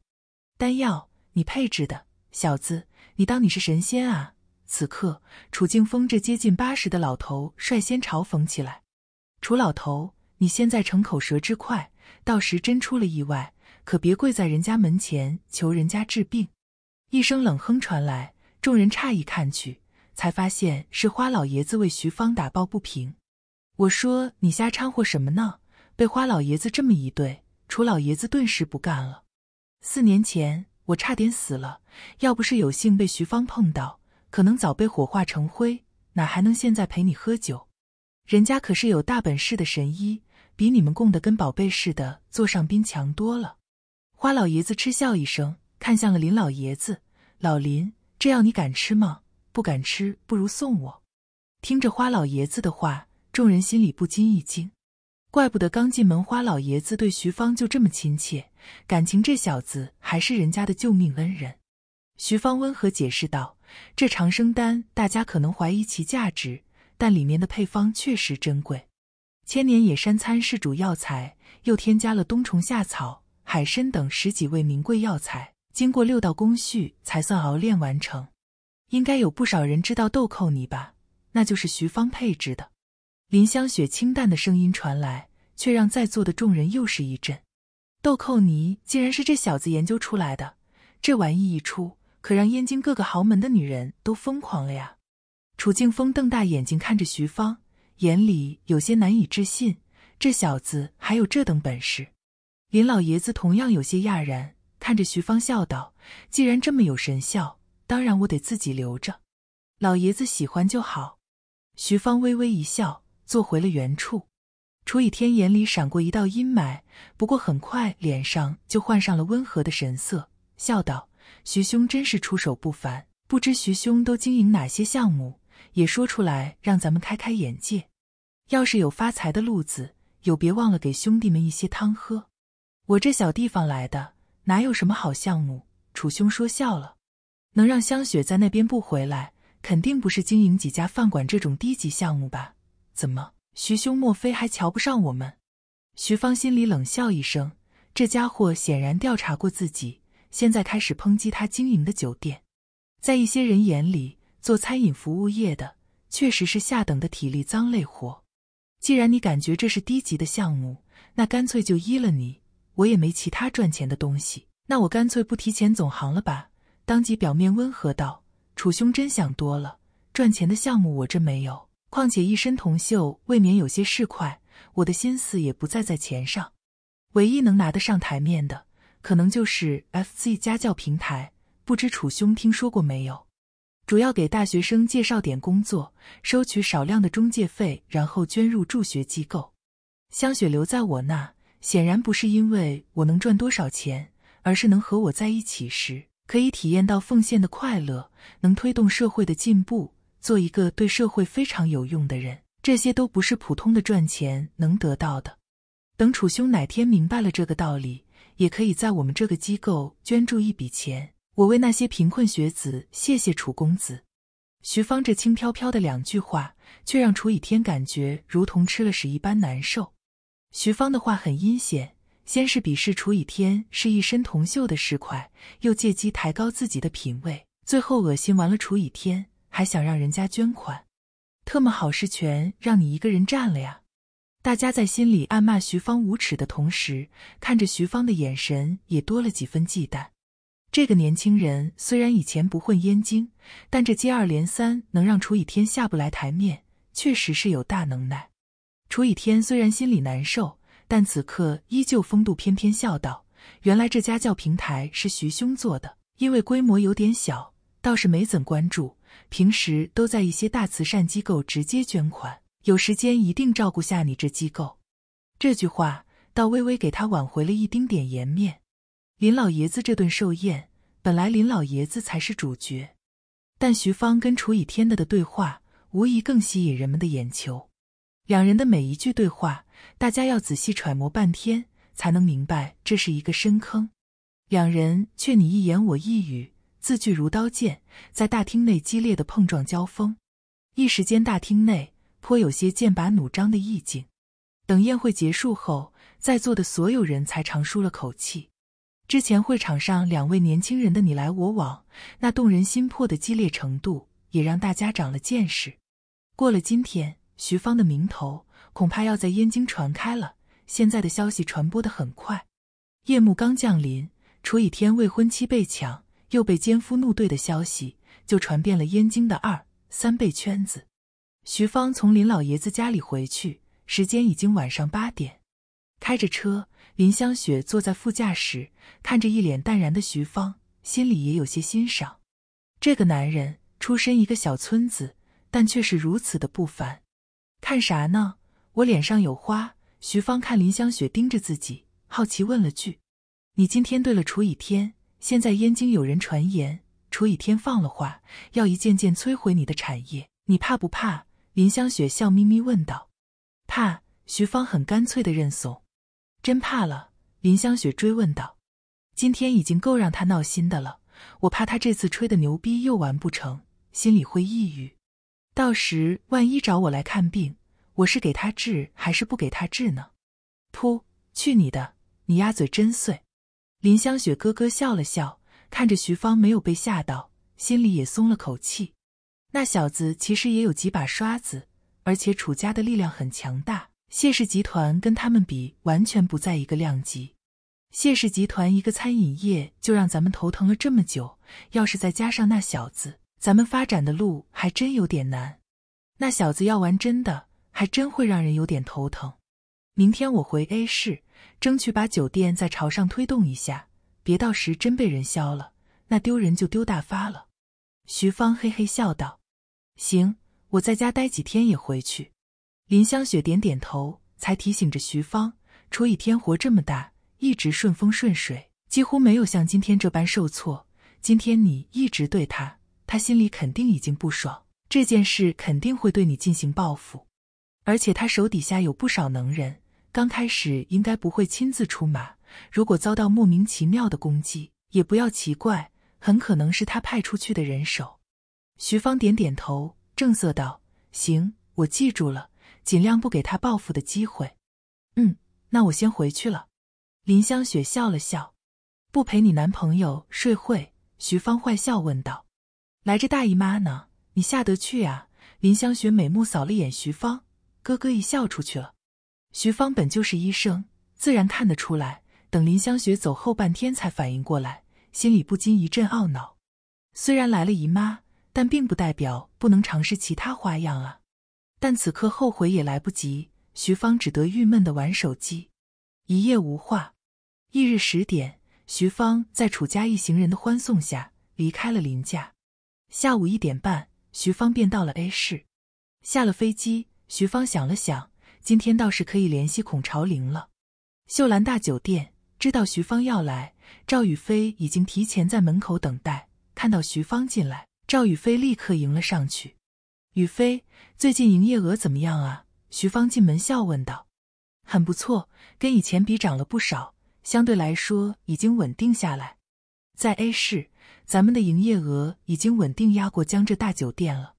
丹药你配置的，小子，你当你是神仙啊？此刻，楚静峰这接近八十的老头率先嘲讽起来：“楚老头，你现在逞口舌之快，到时真出了意外，可别跪在人家门前求人家治病。”一声冷哼传来，众人诧异看去，才发现是花老爷子为徐芳打抱不平。我说你瞎掺和什么呢？被花老爷子这么一对，楚老爷子顿时不干了。四年前我差点死了，要不是有幸被徐芳碰到，可能早被火化成灰，哪还能现在陪你喝酒？人家可是有大本事的神医，比你们供的跟宝贝似的坐上宾强多了。花老爷子嗤笑一声，看向了林老爷子：“老林，这药你敢吃吗？不敢吃，不如送我。”听着花老爷子的话。众人心里不禁一惊，怪不得刚进门花老爷子对徐芳就这么亲切，感情这小子还是人家的救命恩人。徐芳温和解释道：“这长生丹大家可能怀疑其价值，但里面的配方确实珍贵。千年野山参是主药材，又添加了冬虫夏草、海参等十几味名贵药材，经过六道工序才算熬炼完成。应该有不少人知道豆蔻泥吧？那就是徐芳配置的。”林香雪清淡的声音传来，却让在座的众人又是一震。豆蔻泥竟然是这小子研究出来的，这玩意一出，可让燕京各个豪门的女人都疯狂了呀！楚静风瞪大眼睛看着徐芳，眼里有些难以置信：这小子还有这等本事？林老爷子同样有些讶然，看着徐芳笑道：“既然这么有神效，当然我得自己留着。老爷子喜欢就好。”徐芳微微一笑。坐回了原处，楚以天眼里闪过一道阴霾，不过很快脸上就换上了温和的神色，笑道：“徐兄真是出手不凡，不知徐兄都经营哪些项目，也说出来让咱们开开眼界。要是有发财的路子，有别忘了给兄弟们一些汤喝。我这小地方来的，哪有什么好项目？楚兄说笑了，能让香雪在那边不回来，肯定不是经营几家饭馆这种低级项目吧？”怎么，徐兄，莫非还瞧不上我们？徐芳心里冷笑一声，这家伙显然调查过自己，现在开始抨击他经营的酒店。在一些人眼里，做餐饮服务业的确实是下等的体力脏累活。既然你感觉这是低级的项目，那干脆就依了你。我也没其他赚钱的东西，那我干脆不提前总行了吧？当即表面温和道：“楚兄真想多了，赚钱的项目我这没有。”况且一身铜锈，未免有些市侩。我的心思也不在在钱上，唯一能拿得上台面的，可能就是 FZ 家教平台。不知楚兄听说过没有？主要给大学生介绍点工作，收取少量的中介费，然后捐入助学机构。香雪留在我那，显然不是因为我能赚多少钱，而是能和我在一起时，可以体验到奉献的快乐，能推动社会的进步。做一个对社会非常有用的人，这些都不是普通的赚钱能得到的。等楚兄哪天明白了这个道理，也可以在我们这个机构捐助一笔钱。我为那些贫困学子，谢谢楚公子。徐芳这轻飘飘的两句话，却让楚以天感觉如同吃了屎一般难受。徐芳的话很阴险，先是鄙视楚以天是一身铜锈的尸块，又借机抬高自己的品位，最后恶心完了楚以天。还想让人家捐款，特么好事全让你一个人占了呀！大家在心里暗骂徐芳无耻的同时，看着徐芳的眼神也多了几分忌惮。这个年轻人虽然以前不混燕京，但这接二连三能让楚以天下不来台面，确实是有大能耐。楚以天虽然心里难受，但此刻依旧风度翩翩，笑道：“原来这家教平台是徐兄做的，因为规模有点小，倒是没怎关注。”平时都在一些大慈善机构直接捐款，有时间一定照顾下你这机构。这句话，倒微微给他挽回了一丁点颜面。林老爷子这顿寿宴，本来林老爷子才是主角，但徐芳跟楚以天的的对话，无疑更吸引人们的眼球。两人的每一句对话，大家要仔细揣摩半天，才能明白这是一个深坑。两人却你一言我一语。字句如刀剑，在大厅内激烈的碰撞交锋，一时间大厅内颇有些剑拔弩张的意境。等宴会结束后，在座的所有人才长舒了口气。之前会场上两位年轻人的你来我往，那动人心魄的激烈程度，也让大家长了见识。过了今天，徐芳的名头恐怕要在燕京传开了。现在的消息传播的很快。夜幕刚降临，楚以天未婚妻被抢。又被奸夫怒对的消息就传遍了燕京的二三辈圈子。徐芳从林老爷子家里回去，时间已经晚上八点。开着车，林香雪坐在副驾驶，看着一脸淡然的徐芳，心里也有些欣赏。这个男人出身一个小村子，但却是如此的不凡。看啥呢？我脸上有花。徐芳看林香雪盯着自己，好奇问了句：“你今天对了楚以天？”现在燕京有人传言，楚以天放了话，要一件件摧毁你的产业，你怕不怕？林香雪笑眯眯问道。怕，徐芳很干脆的认怂。真怕了？林香雪追问道。今天已经够让他闹心的了，我怕他这次吹的牛逼又完不成，心里会抑郁。到时万一找我来看病，我是给他治还是不给他治呢？噗，去你的，你丫嘴真碎。林香雪咯咯笑了笑，看着徐芳没有被吓到，心里也松了口气。那小子其实也有几把刷子，而且楚家的力量很强大，谢氏集团跟他们比完全不在一个量级。谢氏集团一个餐饮业就让咱们头疼了这么久，要是再加上那小子，咱们发展的路还真有点难。那小子要玩真的，还真会让人有点头疼。明天我回 A 市。争取把酒店在朝上推动一下，别到时真被人削了，那丢人就丢大发了。徐芳嘿嘿笑道：“行，我在家待几天也回去。”林香雪点点头，才提醒着徐芳：“楚以天活这么大，一直顺风顺水，几乎没有像今天这般受挫。今天你一直对他，他心里肯定已经不爽，这件事肯定会对你进行报复。而且他手底下有不少能人。”刚开始应该不会亲自出马，如果遭到莫名其妙的攻击，也不要奇怪，很可能是他派出去的人手。徐芳点点头，正色道：“行，我记住了，尽量不给他报复的机会。”“嗯，那我先回去了。”林香雪笑了笑，“不陪你男朋友睡会？”徐芳坏笑问道：“来这大姨妈呢，你下得去呀？”林香雪美目扫了眼徐芳，咯咯一笑，出去了。徐芳本就是医生，自然看得出来。等林香雪走后，半天才反应过来，心里不禁一阵懊恼。虽然来了姨妈，但并不代表不能尝试其他花样啊！但此刻后悔也来不及，徐芳只得郁闷的玩手机。一夜无话。翌日十点，徐芳在楚家一行人的欢送下离开了林家。下午一点半，徐芳便到了 A 市。下了飞机，徐芳想了想。今天倒是可以联系孔朝林了。秀兰大酒店知道徐芳要来，赵宇飞已经提前在门口等待。看到徐芳进来，赵宇飞立刻迎了上去。宇飞，最近营业额怎么样啊？徐芳进门笑问道。很不错，跟以前比涨了不少，相对来说已经稳定下来。在 A 市，咱们的营业额已经稳定压过江浙大酒店了。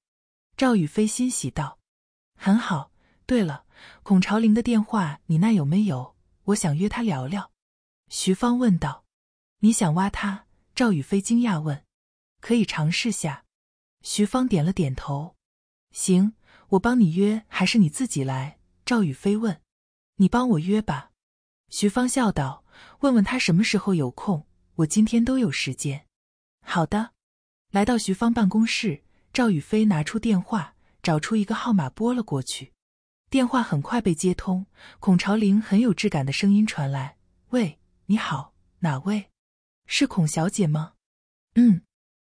赵宇飞欣喜道。很好。对了。孔朝林的电话，你那有没有？我想约他聊聊。”徐芳问道。“你想挖他？”赵宇飞惊讶问。“可以尝试下。”徐芳点了点头。“行，我帮你约，还是你自己来？”赵宇飞问。“你帮我约吧。”徐芳笑道。“问问他什么时候有空，我今天都有时间。”“好的。”来到徐芳办公室，赵宇飞拿出电话，找出一个号码拨了过去。电话很快被接通，孔朝玲很有质感的声音传来：“喂，你好，哪位？是孔小姐吗？”“嗯，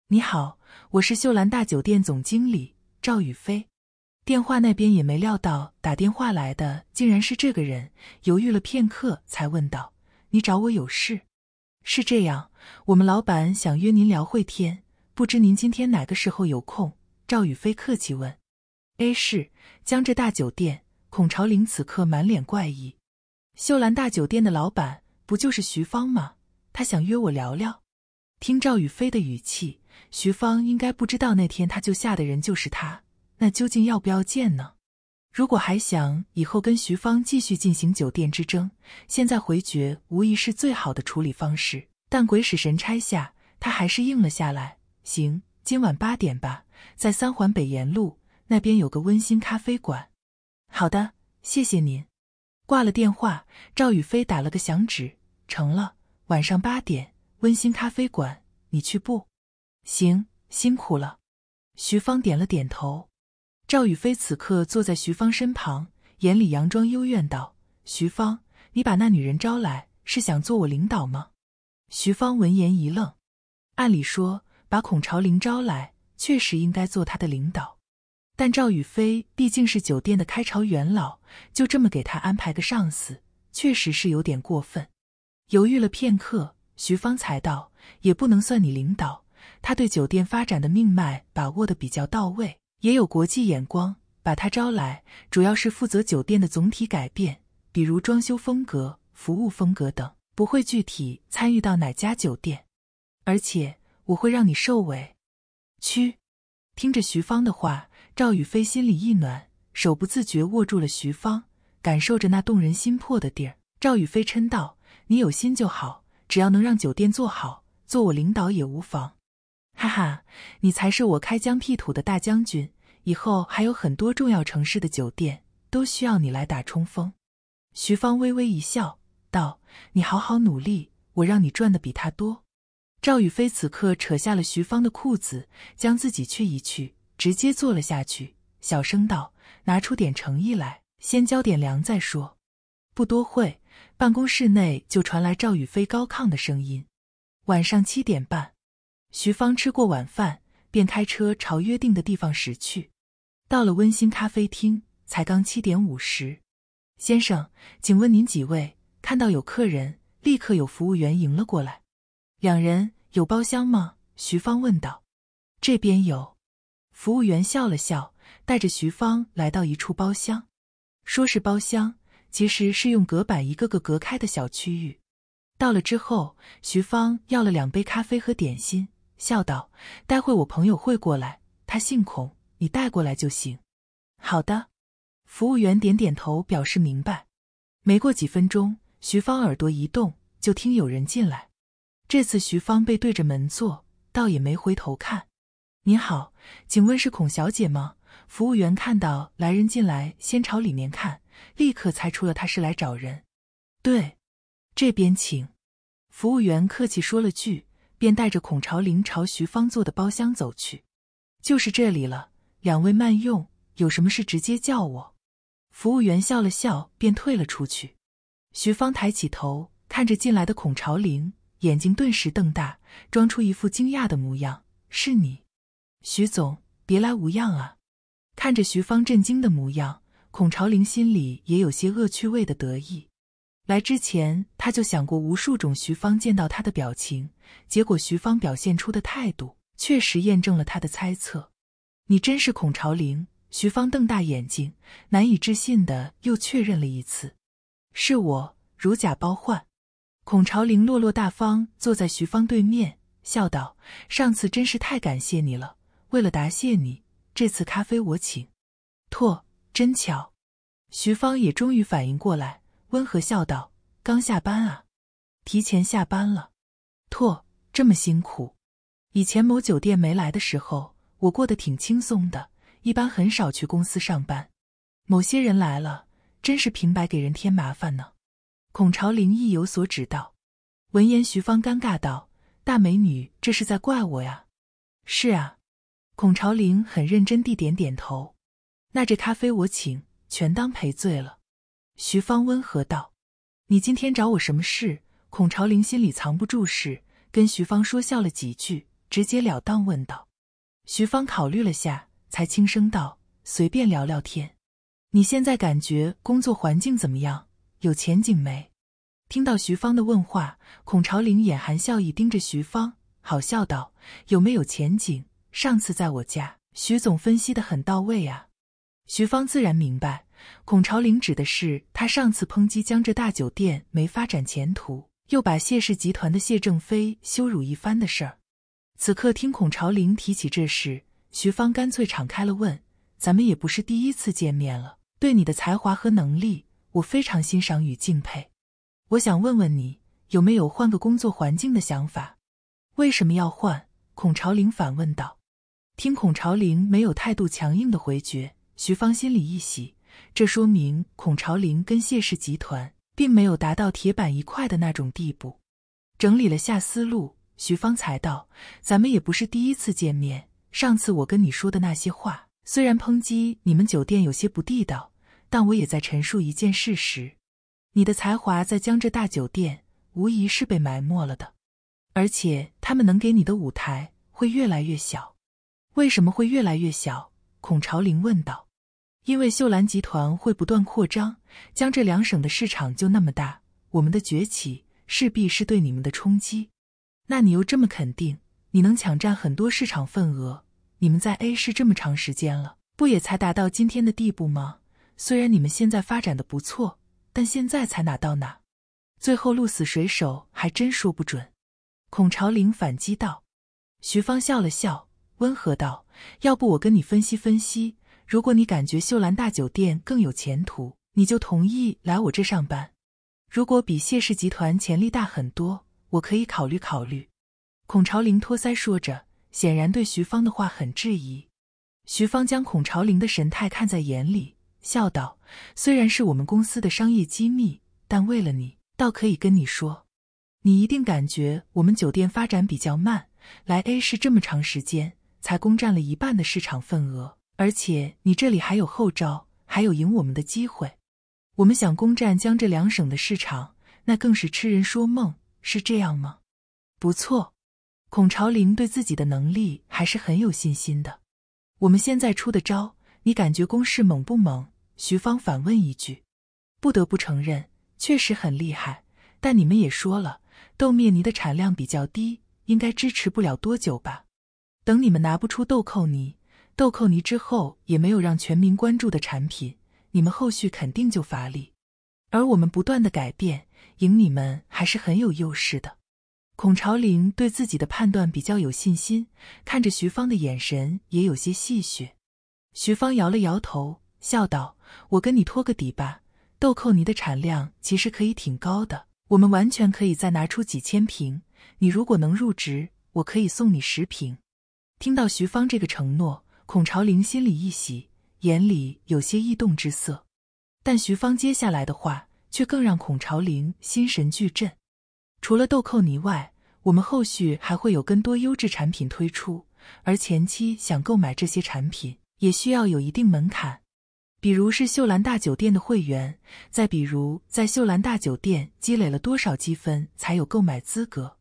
你好，我是秀兰大酒店总经理赵宇飞。”电话那边也没料到打电话来的竟然是这个人，犹豫了片刻才问道：“你找我有事？”“是这样，我们老板想约您聊会天，不知您今天哪个时候有空？”赵宇飞客气问。“A 市江浙大酒店。”孔朝林此刻满脸怪异。秀兰大酒店的老板不就是徐芳吗？他想约我聊聊。听赵宇飞的语气，徐芳应该不知道那天他救下的人就是他。那究竟要不要见呢？如果还想以后跟徐芳继续进行酒店之争，现在回绝无疑是最好的处理方式。但鬼使神差下，他还是应了下来。行，今晚八点吧，在三环北延路那边有个温馨咖啡馆。好的，谢谢您。挂了电话，赵宇飞打了个响指，成了。晚上八点，温馨咖啡馆，你去不？行，辛苦了。徐芳点了点头。赵宇飞此刻坐在徐芳身旁，眼里佯装幽怨道：“徐芳，你把那女人招来，是想做我领导吗？”徐芳闻言一愣，按理说，把孔朝林招来，确实应该做他的领导。但赵宇飞毕竟是酒店的开朝元老，就这么给他安排个上司，确实是有点过分。犹豫了片刻，徐芳才道：“也不能算你领导，他对酒店发展的命脉把握的比较到位，也有国际眼光。把他招来，主要是负责酒店的总体改变，比如装修风格、服务风格等，不会具体参与到哪家酒店。而且我会让你受委屈。”听着徐芳的话。赵宇飞心里一暖，手不自觉握住了徐芳，感受着那动人心魄的地儿。赵宇飞嗔道：“你有心就好，只要能让酒店做好，做我领导也无妨。”哈哈，你才是我开疆辟土的大将军，以后还有很多重要城市的酒店都需要你来打冲锋。徐芳微微一笑，道：“你好好努力，我让你赚的比他多。”赵宇飞此刻扯下了徐芳的裤子，将自己去一去。直接坐了下去，小声道：“拿出点诚意来，先交点粮再说。”不多会，办公室内就传来赵宇飞高亢的声音：“晚上七点半。”徐芳吃过晚饭，便开车朝约定的地方驶去。到了温馨咖啡厅，才刚七点五十。先生，请问您几位？看到有客人，立刻有服务员迎了过来。“两人有包厢吗？”徐芳问道。“这边有。”服务员笑了笑，带着徐芳来到一处包厢。说是包厢，其实是用隔板一个个隔开的小区域。到了之后，徐芳要了两杯咖啡和点心，笑道：“待会我朋友会过来，他姓孔，你带过来就行。”“好的。”服务员点点头，表示明白。没过几分钟，徐芳耳朵一动，就听有人进来。这次徐芳背对着门坐，倒也没回头看。您好，请问是孔小姐吗？服务员看到来人进来，先朝里面看，立刻猜出了她是来找人。对，这边请。服务员客气说了句，便带着孔朝林朝徐芳坐的包厢走去。就是这里了，两位慢用，有什么事直接叫我。服务员笑了笑，便退了出去。徐芳抬起头，看着进来的孔朝林，眼睛顿时瞪大，装出一副惊讶的模样。是你。徐总，别来无恙啊！看着徐芳震惊的模样，孔朝林心里也有些恶趣味的得意。来之前，他就想过无数种徐芳见到他的表情，结果徐芳表现出的态度，确实验证了他的猜测。你真是孔朝林？徐芳瞪大眼睛，难以置信的又确认了一次：“是我，如假包换。”孔朝林落落大方坐在徐芳对面，笑道：“上次真是太感谢你了。”为了答谢你，这次咖啡我请。拓，真巧。徐芳也终于反应过来，温和笑道：“刚下班啊，提前下班了。拓这么辛苦。以前某酒店没来的时候，我过得挺轻松的，一般很少去公司上班。某些人来了，真是平白给人添麻烦呢。”孔朝林意有所指道。闻言，徐芳尴尬道：“大美女，这是在怪我呀？”“是啊。”孔朝林很认真地点点头，那这咖啡我请，全当赔罪了。徐芳温和道：“你今天找我什么事？”孔朝林心里藏不住事，跟徐芳说笑了几句，直截了当问道：“徐芳，考虑了下，才轻声道：随便聊聊天。你现在感觉工作环境怎么样？有前景没？”听到徐芳的问话，孔朝林眼含笑意，盯着徐芳，好笑道：“有没有前景？”上次在我家，徐总分析的很到位啊。徐芳自然明白，孔朝林指的是他上次抨击江浙大酒店没发展前途，又把谢氏集团的谢正飞羞辱一番的事儿。此刻听孔朝林提起这事，徐芳干脆敞开了问：“咱们也不是第一次见面了，对你的才华和能力，我非常欣赏与敬佩。我想问问你，有没有换个工作环境的想法？为什么要换？”孔朝林反问道。听孔朝林没有态度强硬的回绝，徐芳心里一喜，这说明孔朝林跟谢氏集团并没有达到铁板一块的那种地步。整理了下思路，徐芳才道：“咱们也不是第一次见面，上次我跟你说的那些话，虽然抨击你们酒店有些不地道，但我也在陈述一件事实：你的才华在江浙大酒店无疑是被埋没了的，而且他们能给你的舞台会越来越小。”为什么会越来越小？孔朝林问道。因为秀兰集团会不断扩张，江浙两省的市场就那么大，我们的崛起势必是对你们的冲击。那你又这么肯定你能抢占很多市场份额？你们在 A 市这么长时间了，不也才达到今天的地步吗？虽然你们现在发展的不错，但现在才哪到哪，最后鹿死谁手还真说不准。孔朝林反击道。徐芳笑了笑。温和道：“要不我跟你分析分析，如果你感觉秀兰大酒店更有前途，你就同意来我这上班；如果比谢氏集团潜力大很多，我可以考虑考虑。”孔朝林托腮说着，显然对徐芳的话很质疑。徐芳将孔朝林的神态看在眼里，笑道：“虽然是我们公司的商业机密，但为了你，倒可以跟你说，你一定感觉我们酒店发展比较慢，来 A 市这么长时间。”才攻占了一半的市场份额，而且你这里还有后招，还有赢我们的机会。我们想攻占江浙两省的市场，那更是痴人说梦，是这样吗？不错，孔朝林对自己的能力还是很有信心的。我们现在出的招，你感觉攻势猛不猛？徐芳反问一句。不得不承认，确实很厉害。但你们也说了，豆面泥的产量比较低，应该支持不了多久吧？等你们拿不出豆蔻泥，豆蔻泥之后也没有让全民关注的产品，你们后续肯定就乏力。而我们不断的改变，赢你们还是很有优势的。孔朝林对自己的判断比较有信心，看着徐芳的眼神也有些戏谑。徐芳摇了摇头，笑道：“我跟你托个底吧，豆蔻泥的产量其实可以挺高的，我们完全可以再拿出几千瓶。你如果能入职，我可以送你十瓶。”听到徐芳这个承诺，孔朝林心里一喜，眼里有些异动之色。但徐芳接下来的话却更让孔朝林心神俱震。除了豆蔻泥外，我们后续还会有更多优质产品推出，而前期想购买这些产品，也需要有一定门槛，比如是秀兰大酒店的会员，再比如在秀兰大酒店积累了多少积分才有购买资格。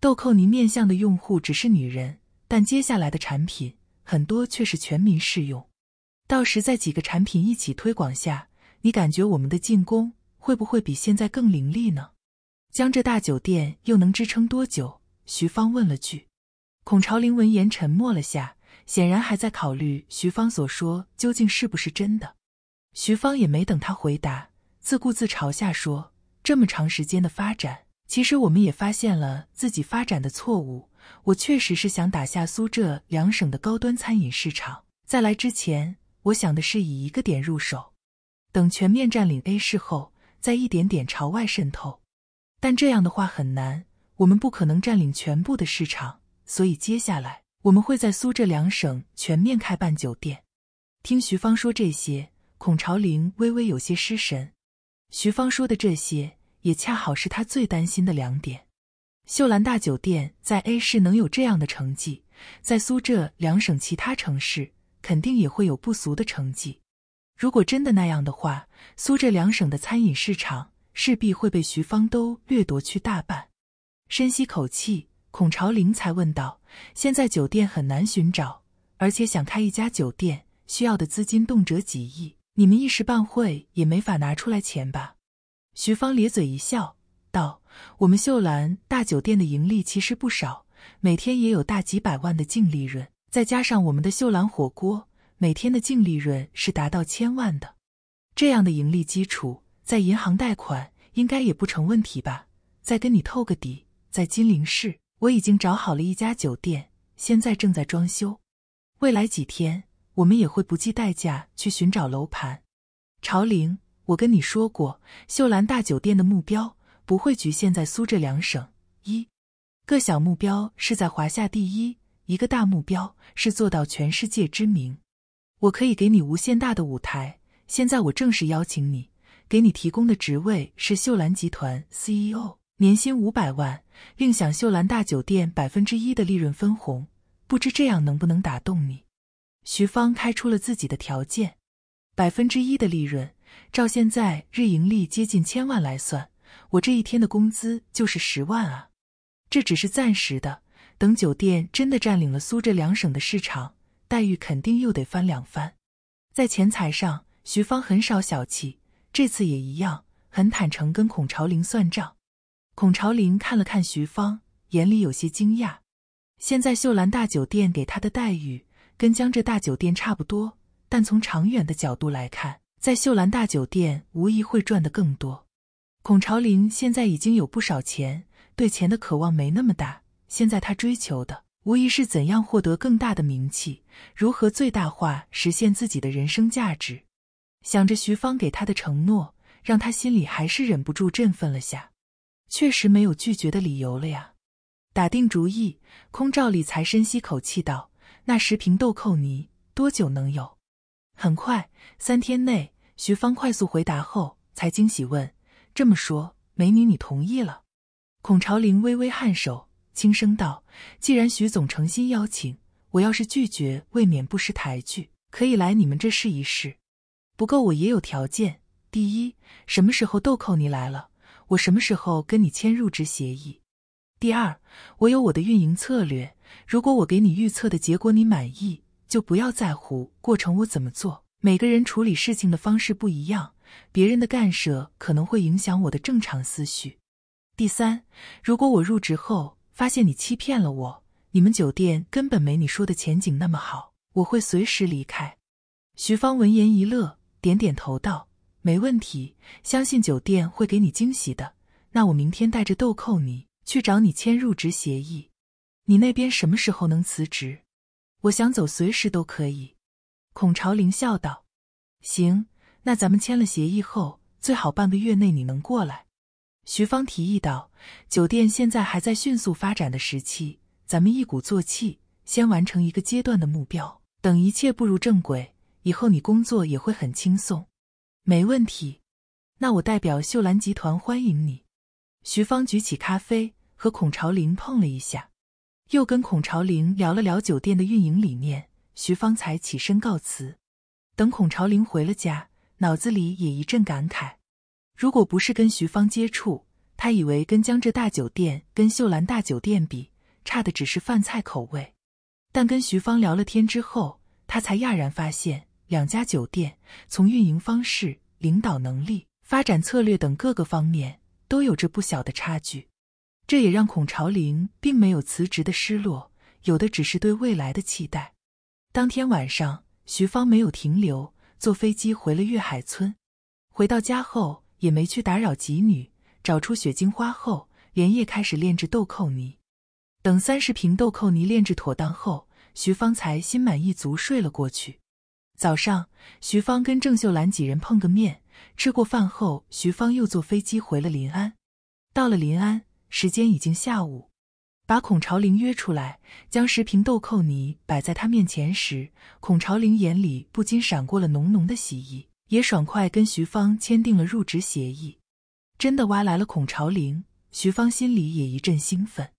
豆蔻泥面向的用户只是女人。但接下来的产品很多却是全民适用，到时在几个产品一起推广下，你感觉我们的进攻会不会比现在更凌厉呢？江浙大酒店又能支撑多久？徐芳问了句。孔朝林闻言沉默了下，显然还在考虑徐芳所说究竟是不是真的。徐芳也没等他回答，自顾自朝下说：“这么长时间的发展，其实我们也发现了自己发展的错误。”我确实是想打下苏浙两省的高端餐饮市场。在来之前，我想的是以一个点入手，等全面占领 A 市后，再一点点朝外渗透。但这样的话很难，我们不可能占领全部的市场。所以接下来，我们会在苏浙两省全面开办酒店。听徐芳说这些，孔朝林微微有些失神。徐芳说的这些，也恰好是他最担心的两点。秀兰大酒店在 A 市能有这样的成绩，在苏浙两省其他城市肯定也会有不俗的成绩。如果真的那样的话，苏浙两省的餐饮市场势必会被徐芳都掠夺去大半。深吸口气，孔朝林才问道：“现在酒店很难寻找，而且想开一家酒店需要的资金动辄几亿，你们一时半会也没法拿出来钱吧？”徐芳咧嘴一笑。道：我们秀兰大酒店的盈利其实不少，每天也有大几百万的净利润。再加上我们的秀兰火锅，每天的净利润是达到千万的。这样的盈利基础，在银行贷款应该也不成问题吧？再跟你透个底，在金陵市我已经找好了一家酒店，现在正在装修。未来几天，我们也会不计代价去寻找楼盘。朝陵，我跟你说过，秀兰大酒店的目标。不会局限在苏浙两省，一个小目标是在华夏第一，一个大目标是做到全世界知名。我可以给你无限大的舞台。现在我正式邀请你，给你提供的职位是秀兰集团 CEO，年薪五百万，另享秀兰大酒店百分之一的利润分红。不知这样能不能打动你？徐芳开出了自己的条件，百分之一的利润，照现在日盈利接近千万来算。我这一天的工资就是十万啊，这只是暂时的，等酒店真的占领了苏浙两省的市场，待遇肯定又得翻两番。在钱财上，徐芳很少小气，这次也一样，很坦诚跟孔朝林算账。孔朝林看了看徐芳，眼里有些惊讶。现在秀兰大酒店给他的待遇跟江浙大酒店差不多，但从长远的角度来看，在秀兰大酒店无疑会赚得更多。孔朝林现在已经有不少钱，对钱的渴望没那么大。现在他追求的，无疑是怎样获得更大的名气，如何最大化实现自己的人生价值。想着徐芳给他的承诺，让他心里还是忍不住振奋了下。确实没有拒绝的理由了呀！打定主意，空照里才深吸口气道：“那十瓶豆蔻泥多久能有？”很快，三天内，徐芳快速回答后，才惊喜问。这么说，美女，你同意了？孔朝林微微颔首，轻声道：“既然徐总诚心邀请，我要是拒绝，未免不识抬举。可以来你们这试一试，不过我也有条件。第一，什么时候豆蔻你来了，我什么时候跟你签入职协议；第二，我有我的运营策略，如果我给你预测的结果你满意，就不要在乎过程我怎么做。每个人处理事情的方式不一样。”别人的干涉可能会影响我的正常思绪。第三，如果我入职后发现你欺骗了我，你们酒店根本没你说的前景那么好，我会随时离开。徐芳闻言一乐，点点头道：“没问题，相信酒店会给你惊喜的。”那我明天带着豆蔻你去找你签入职协议。你那边什么时候能辞职？我想走，随时都可以。孔朝林笑道：“行。”那咱们签了协议后，最好半个月内你能过来。”徐芳提议道。酒店现在还在迅速发展的时期，咱们一鼓作气，先完成一个阶段的目标。等一切步入正轨，以后你工作也会很轻松。没问题。那我代表秀兰集团欢迎你。”徐芳举起咖啡，和孔朝林碰了一下，又跟孔朝林聊了聊酒店的运营理念。徐芳才起身告辞。等孔朝林回了家。脑子里也一阵感慨，如果不是跟徐芳接触，他以为跟江浙大酒店、跟秀兰大酒店比，差的只是饭菜口味。但跟徐芳聊了天之后，他才讶然发现，两家酒店从运营方式、领导能力、发展策略等各个方面都有着不小的差距。这也让孔朝林并没有辞职的失落，有的只是对未来的期待。当天晚上，徐芳没有停留。坐飞机回了月海村，回到家后也没去打扰吉女，找出雪晶花后，连夜开始炼制豆蔻泥。等三十瓶豆蔻泥炼制妥当后，徐芳才心满意足睡了过去。早上，徐芳跟郑秀兰几人碰个面，吃过饭后，徐芳又坐飞机回了临安。到了临安，时间已经下午。把孔朝林约出来，将十瓶豆蔻泥摆在他面前时，孔朝林眼里不禁闪过了浓浓的喜意，也爽快跟徐芳签订了入职协议。真的挖来了孔朝林，徐芳心里也一阵兴奋。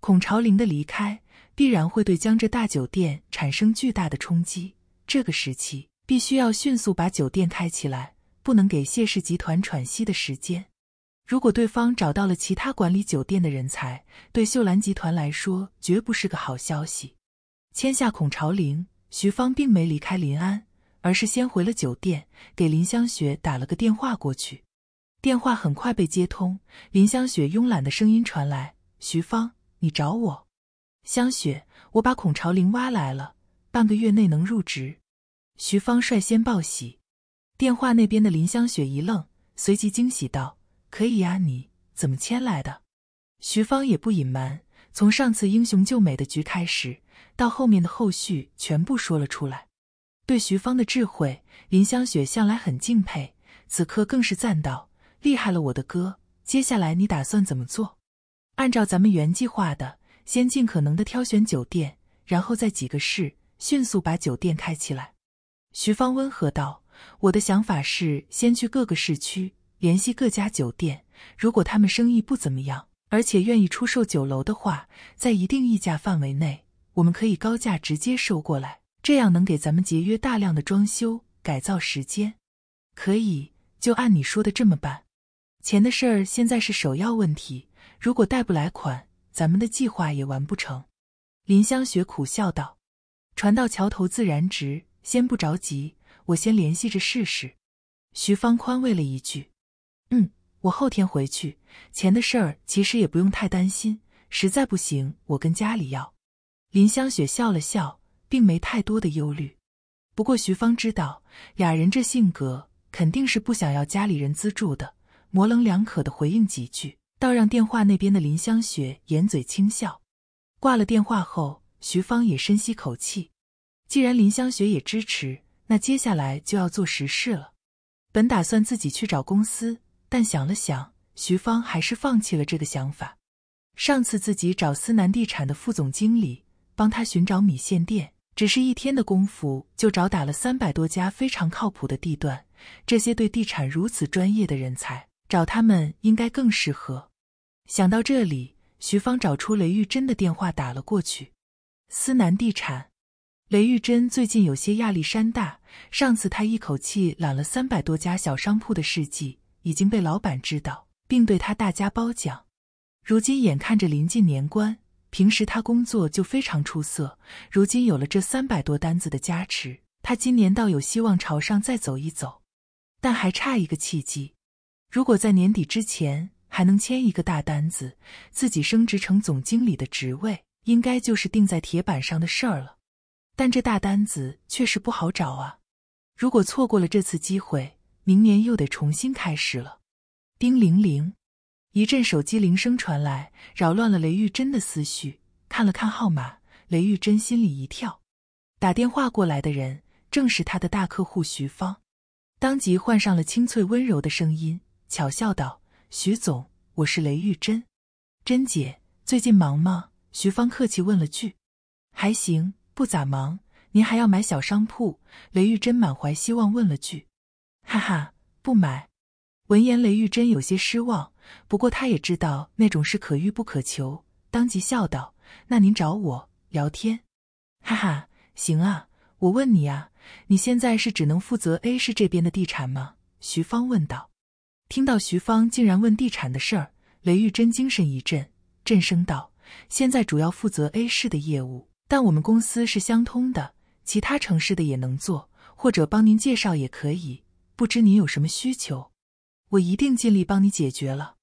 孔朝林的离开必然会对江浙大酒店产生巨大的冲击，这个时期必须要迅速把酒店开起来，不能给谢氏集团喘息的时间。如果对方找到了其他管理酒店的人才，对秀兰集团来说绝不是个好消息。签下孔朝林，徐芳并没离开临安，而是先回了酒店，给林香雪打了个电话过去。电话很快被接通，林香雪慵懒的声音传来：“徐芳，你找我？”“香雪，我把孔朝林挖来了，半个月内能入职。”徐芳率先报喜。电话那边的林香雪一愣，随即惊喜道。可以啊，你怎么牵来的？徐芳也不隐瞒，从上次英雄救美的局开始，到后面的后续，全部说了出来。对徐芳的智慧，林香雪向来很敬佩，此刻更是赞道：“厉害了，我的哥！接下来你打算怎么做？”按照咱们原计划的，先尽可能的挑选酒店，然后在几个市迅速把酒店开起来。徐芳温和道：“我的想法是先去各个市区。”联系各家酒店，如果他们生意不怎么样，而且愿意出售酒楼的话，在一定溢价范围内，我们可以高价直接收过来，这样能给咱们节约大量的装修改造时间。可以，就按你说的这么办。钱的事儿现在是首要问题，如果贷不来款，咱们的计划也完不成。林香雪苦笑道：“船到桥头自然直，先不着急，我先联系着试试。”徐芳宽慰了一句。嗯，我后天回去，钱的事儿其实也不用太担心，实在不行我跟家里要。林香雪笑了笑，并没太多的忧虑。不过徐芳知道俩人这性格，肯定是不想要家里人资助的，模棱两可的回应几句，倒让电话那边的林香雪掩嘴轻笑。挂了电话后，徐芳也深吸口气，既然林香雪也支持，那接下来就要做实事了。本打算自己去找公司。但想了想，徐芳还是放弃了这个想法。上次自己找思南地产的副总经理帮他寻找米线店，只是一天的功夫就找打了三百多家非常靠谱的地段。这些对地产如此专业的人才，找他们应该更适合。想到这里，徐芳找出雷玉珍的电话打了过去。思南地产，雷玉珍最近有些压力山大。上次他一口气揽了三百多家小商铺的事迹。已经被老板知道，并对他大加褒奖。如今眼看着临近年关，平时他工作就非常出色，如今有了这三百多单子的加持，他今年倒有希望朝上再走一走。但还差一个契机，如果在年底之前还能签一个大单子，自己升职成总经理的职位，应该就是定在铁板上的事儿了。但这大单子确实不好找啊！如果错过了这次机会，明年又得重新开始了。叮铃铃，一阵手机铃声传来，扰乱了雷玉珍的思绪。看了看号码，雷玉珍心里一跳，打电话过来的人正是她的大客户徐芳。当即换上了清脆温柔的声音，巧笑道：“徐总，我是雷玉珍，珍姐，最近忙吗？”徐芳客气问了句：“还行，不咋忙。您还要买小商铺？”雷玉珍满怀希望问了句。哈哈，不买。闻言，雷玉珍有些失望，不过他也知道那种是可遇不可求，当即笑道：“那您找我聊天。”哈哈，行啊，我问你啊，你现在是只能负责 A 市这边的地产吗？”徐芳问道。听到徐芳竟然问地产的事儿，雷玉珍精神一振，振声道：“现在主要负责 A 市的业务，但我们公司是相通的，其他城市的也能做，或者帮您介绍也可以。”不知你有什么需求，我一定尽力帮你解决了。